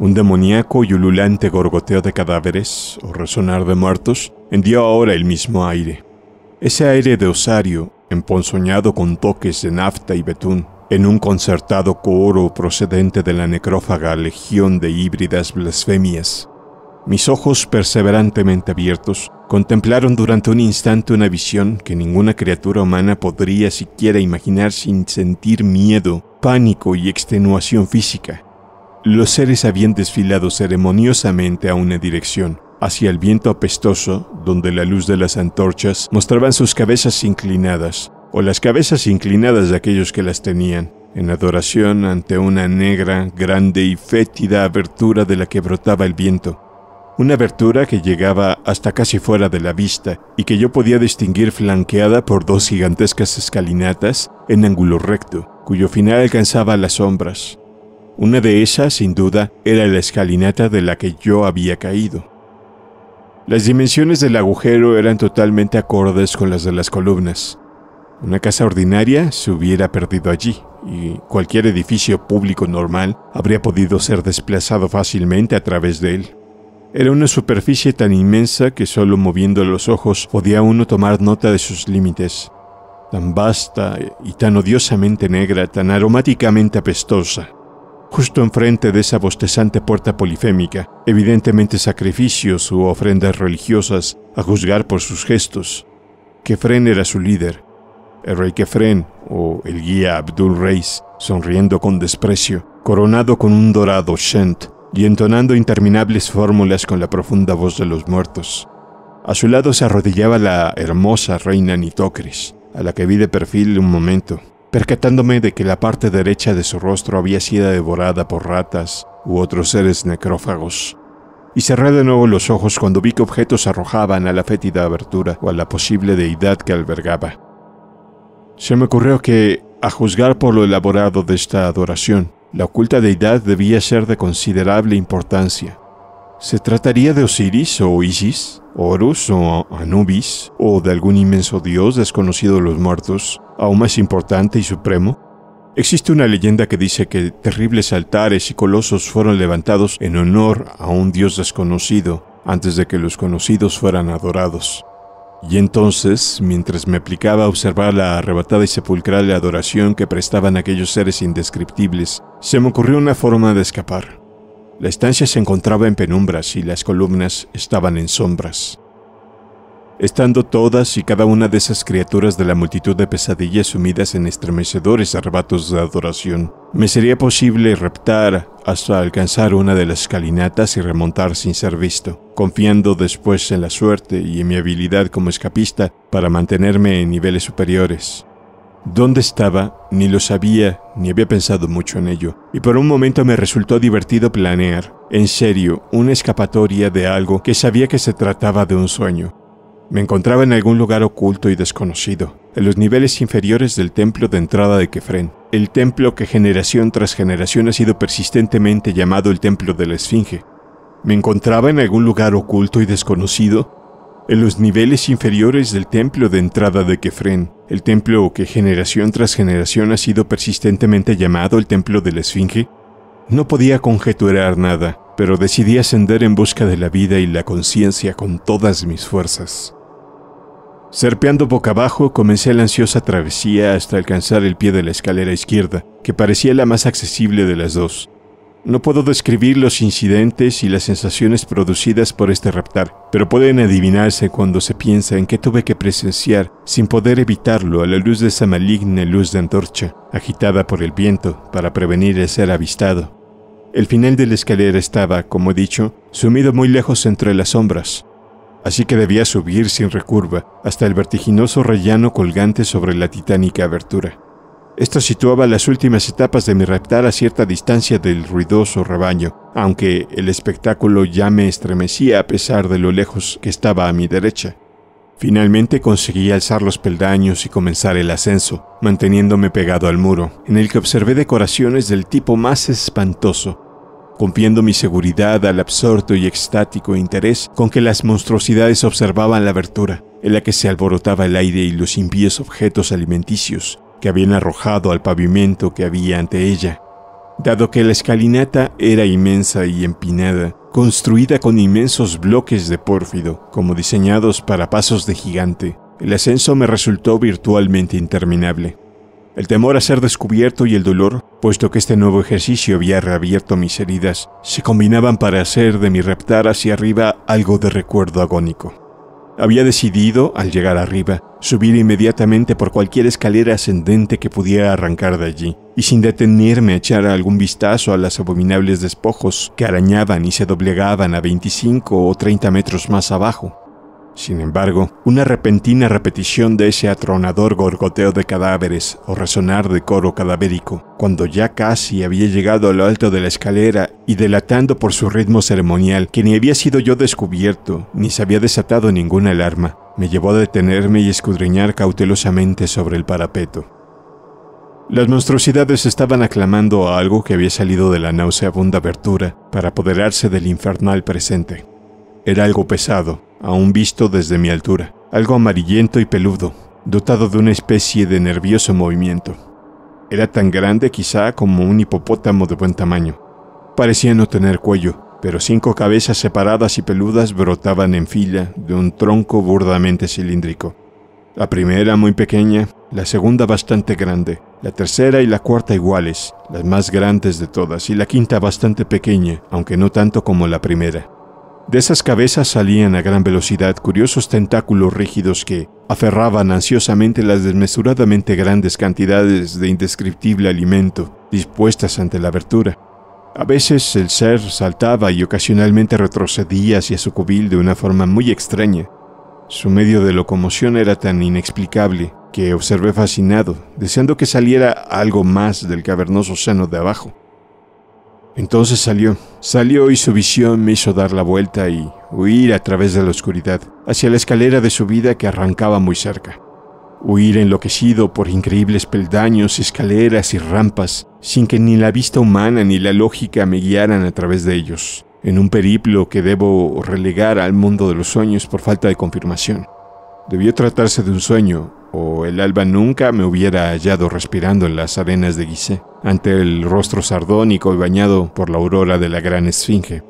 Un demoníaco y ululante gorgoteo de cadáveres o resonar de muertos hendió ahora el mismo aire. Ese aire de osario, emponzoñado con toques de nafta y betún, en un concertado coro procedente de la necrófaga legión de híbridas blasfemias, mis ojos, perseverantemente abiertos, contemplaron durante un instante una visión que ninguna criatura humana podría siquiera imaginar sin sentir miedo, pánico y extenuación física. Los seres habían desfilado ceremoniosamente a una dirección, hacia el viento apestoso, donde la luz de las antorchas mostraban sus cabezas inclinadas, o las cabezas inclinadas de aquellos que las tenían, en adoración ante una negra, grande y fétida abertura de la que brotaba el viento una abertura que llegaba hasta casi fuera de la vista y que yo podía distinguir flanqueada por dos gigantescas escalinatas en ángulo recto, cuyo final alcanzaba las sombras. Una de esas, sin duda, era la escalinata de la que yo había caído. Las dimensiones del agujero eran totalmente acordes con las de las columnas. Una casa ordinaria se hubiera perdido allí, y cualquier edificio público normal habría podido ser desplazado fácilmente a través de él. Era una superficie tan inmensa que solo moviendo los ojos podía uno tomar nota de sus límites. Tan vasta y tan odiosamente negra, tan aromáticamente apestosa. Justo enfrente de esa bostezante puerta polifémica, evidentemente sacrificios u ofrendas religiosas, a juzgar por sus gestos. Kefren era su líder. El rey Kefren, o el guía Abdul Reis, sonriendo con desprecio, coronado con un dorado shent, y entonando interminables fórmulas con la profunda voz de los muertos. A su lado se arrodillaba la hermosa reina Nitocris, a la que vi de perfil un momento, percatándome de que la parte derecha de su rostro había sido devorada por ratas u otros seres necrófagos. Y cerré de nuevo los ojos cuando vi que objetos arrojaban a la fétida abertura o a la posible deidad que albergaba. Se me ocurrió que, a juzgar por lo elaborado de esta adoración, la oculta deidad debía ser de considerable importancia. ¿Se trataría de Osiris o Isis, Horus o Anubis, o de algún inmenso dios desconocido de los muertos, aún más importante y supremo? Existe una leyenda que dice que terribles altares y colosos fueron levantados en honor a un dios desconocido antes de que los conocidos fueran adorados. Y entonces, mientras me aplicaba a observar la arrebatada y sepulcral adoración que prestaban aquellos seres indescriptibles, se me ocurrió una forma de escapar. La estancia se encontraba en penumbras y las columnas estaban en sombras estando todas y cada una de esas criaturas de la multitud de pesadillas sumidas en estremecedores arrebatos de adoración. Me sería posible reptar hasta alcanzar una de las escalinatas y remontar sin ser visto, confiando después en la suerte y en mi habilidad como escapista para mantenerme en niveles superiores. Dónde estaba, ni lo sabía, ni había pensado mucho en ello, y por un momento me resultó divertido planear, en serio, una escapatoria de algo que sabía que se trataba de un sueño, me encontraba en algún lugar oculto y desconocido, en los niveles inferiores del templo de entrada de Kefren, el templo que generación tras generación ha sido persistentemente llamado el templo de la Esfinge. Me encontraba en algún lugar oculto y desconocido, en los niveles inferiores del templo de entrada de Kefren, el templo que generación tras generación ha sido persistentemente llamado el templo de la Esfinge, no podía conjeturar nada pero decidí ascender en busca de la vida y la conciencia con todas mis fuerzas. Serpeando boca abajo, comencé la ansiosa travesía hasta alcanzar el pie de la escalera izquierda, que parecía la más accesible de las dos. No puedo describir los incidentes y las sensaciones producidas por este raptar, pero pueden adivinarse cuando se piensa en que tuve que presenciar sin poder evitarlo a la luz de esa maligna luz de antorcha, agitada por el viento para prevenir el ser avistado. El final de la escalera estaba, como he dicho, sumido muy lejos entre las sombras, así que debía subir sin recurva hasta el vertiginoso rellano colgante sobre la titánica abertura. Esto situaba las últimas etapas de mi reptar a cierta distancia del ruidoso rebaño, aunque el espectáculo ya me estremecía a pesar de lo lejos que estaba a mi derecha. Finalmente conseguí alzar los peldaños y comenzar el ascenso, manteniéndome pegado al muro, en el que observé decoraciones del tipo más espantoso, confiando mi seguridad al absorto y extático interés con que las monstruosidades observaban la abertura, en la que se alborotaba el aire y los impíos objetos alimenticios que habían arrojado al pavimento que había ante ella. Dado que la escalinata era inmensa y empinada, construida con inmensos bloques de pórfido, como diseñados para pasos de gigante, el ascenso me resultó virtualmente interminable. El temor a ser descubierto y el dolor, puesto que este nuevo ejercicio había reabierto mis heridas, se combinaban para hacer de mi reptar hacia arriba algo de recuerdo agónico. Había decidido, al llegar arriba, subir inmediatamente por cualquier escalera ascendente que pudiera arrancar de allí, y sin detenerme echar algún vistazo a las abominables despojos que arañaban y se doblegaban a 25 o 30 metros más abajo, sin embargo, una repentina repetición de ese atronador gorgoteo de cadáveres o resonar de coro cadavérico, cuando ya casi había llegado a lo alto de la escalera y delatando por su ritmo ceremonial que ni había sido yo descubierto ni se había desatado ninguna alarma, me llevó a detenerme y escudriñar cautelosamente sobre el parapeto. Las monstruosidades estaban aclamando a algo que había salido de la nauseabunda abertura para apoderarse del infernal presente. Era algo pesado, aún visto desde mi altura, algo amarillento y peludo, dotado de una especie de nervioso movimiento. Era tan grande quizá como un hipopótamo de buen tamaño. Parecía no tener cuello, pero cinco cabezas separadas y peludas brotaban en fila de un tronco burdamente cilíndrico. La primera muy pequeña, la segunda bastante grande, la tercera y la cuarta iguales, las más grandes de todas, y la quinta bastante pequeña, aunque no tanto como la primera. De esas cabezas salían a gran velocidad curiosos tentáculos rígidos que aferraban ansiosamente las desmesuradamente grandes cantidades de indescriptible alimento dispuestas ante la abertura. A veces el ser saltaba y ocasionalmente retrocedía hacia su cubil de una forma muy extraña. Su medio de locomoción era tan inexplicable que observé fascinado, deseando que saliera algo más del cavernoso seno de abajo. Entonces salió. Salió y su visión me hizo dar la vuelta y huir a través de la oscuridad, hacia la escalera de subida que arrancaba muy cerca. Huir enloquecido por increíbles peldaños, escaleras y rampas, sin que ni la vista humana ni la lógica me guiaran a través de ellos, en un periplo que debo relegar al mundo de los sueños por falta de confirmación. Debió tratarse de un sueño, o el alba nunca me hubiera hallado respirando en las arenas de Gizeh, ante el rostro sardónico y bañado por la aurora de la gran esfinge.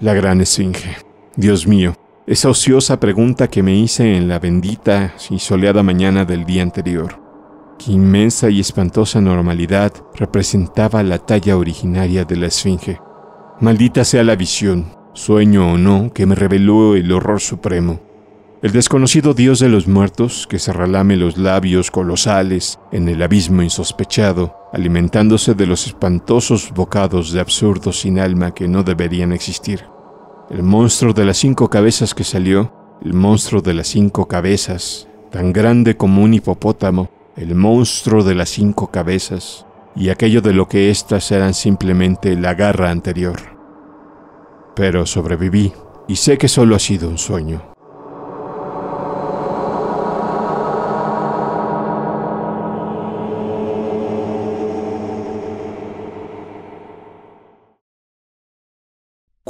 La gran esfinge. Dios mío, esa ociosa pregunta que me hice en la bendita y soleada mañana del día anterior. Qué inmensa y espantosa normalidad representaba la talla originaria de la esfinge. Maldita sea la visión, sueño o no, que me reveló el horror supremo. El desconocido dios de los muertos, que se relame los labios colosales en el abismo insospechado, alimentándose de los espantosos bocados de absurdos sin alma que no deberían existir. El monstruo de las cinco cabezas que salió, el monstruo de las cinco cabezas, tan grande como un hipopótamo, el monstruo de las cinco cabezas, y aquello de lo que éstas eran simplemente la garra anterior. Pero sobreviví, y sé que solo ha sido un sueño.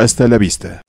Hasta la vista.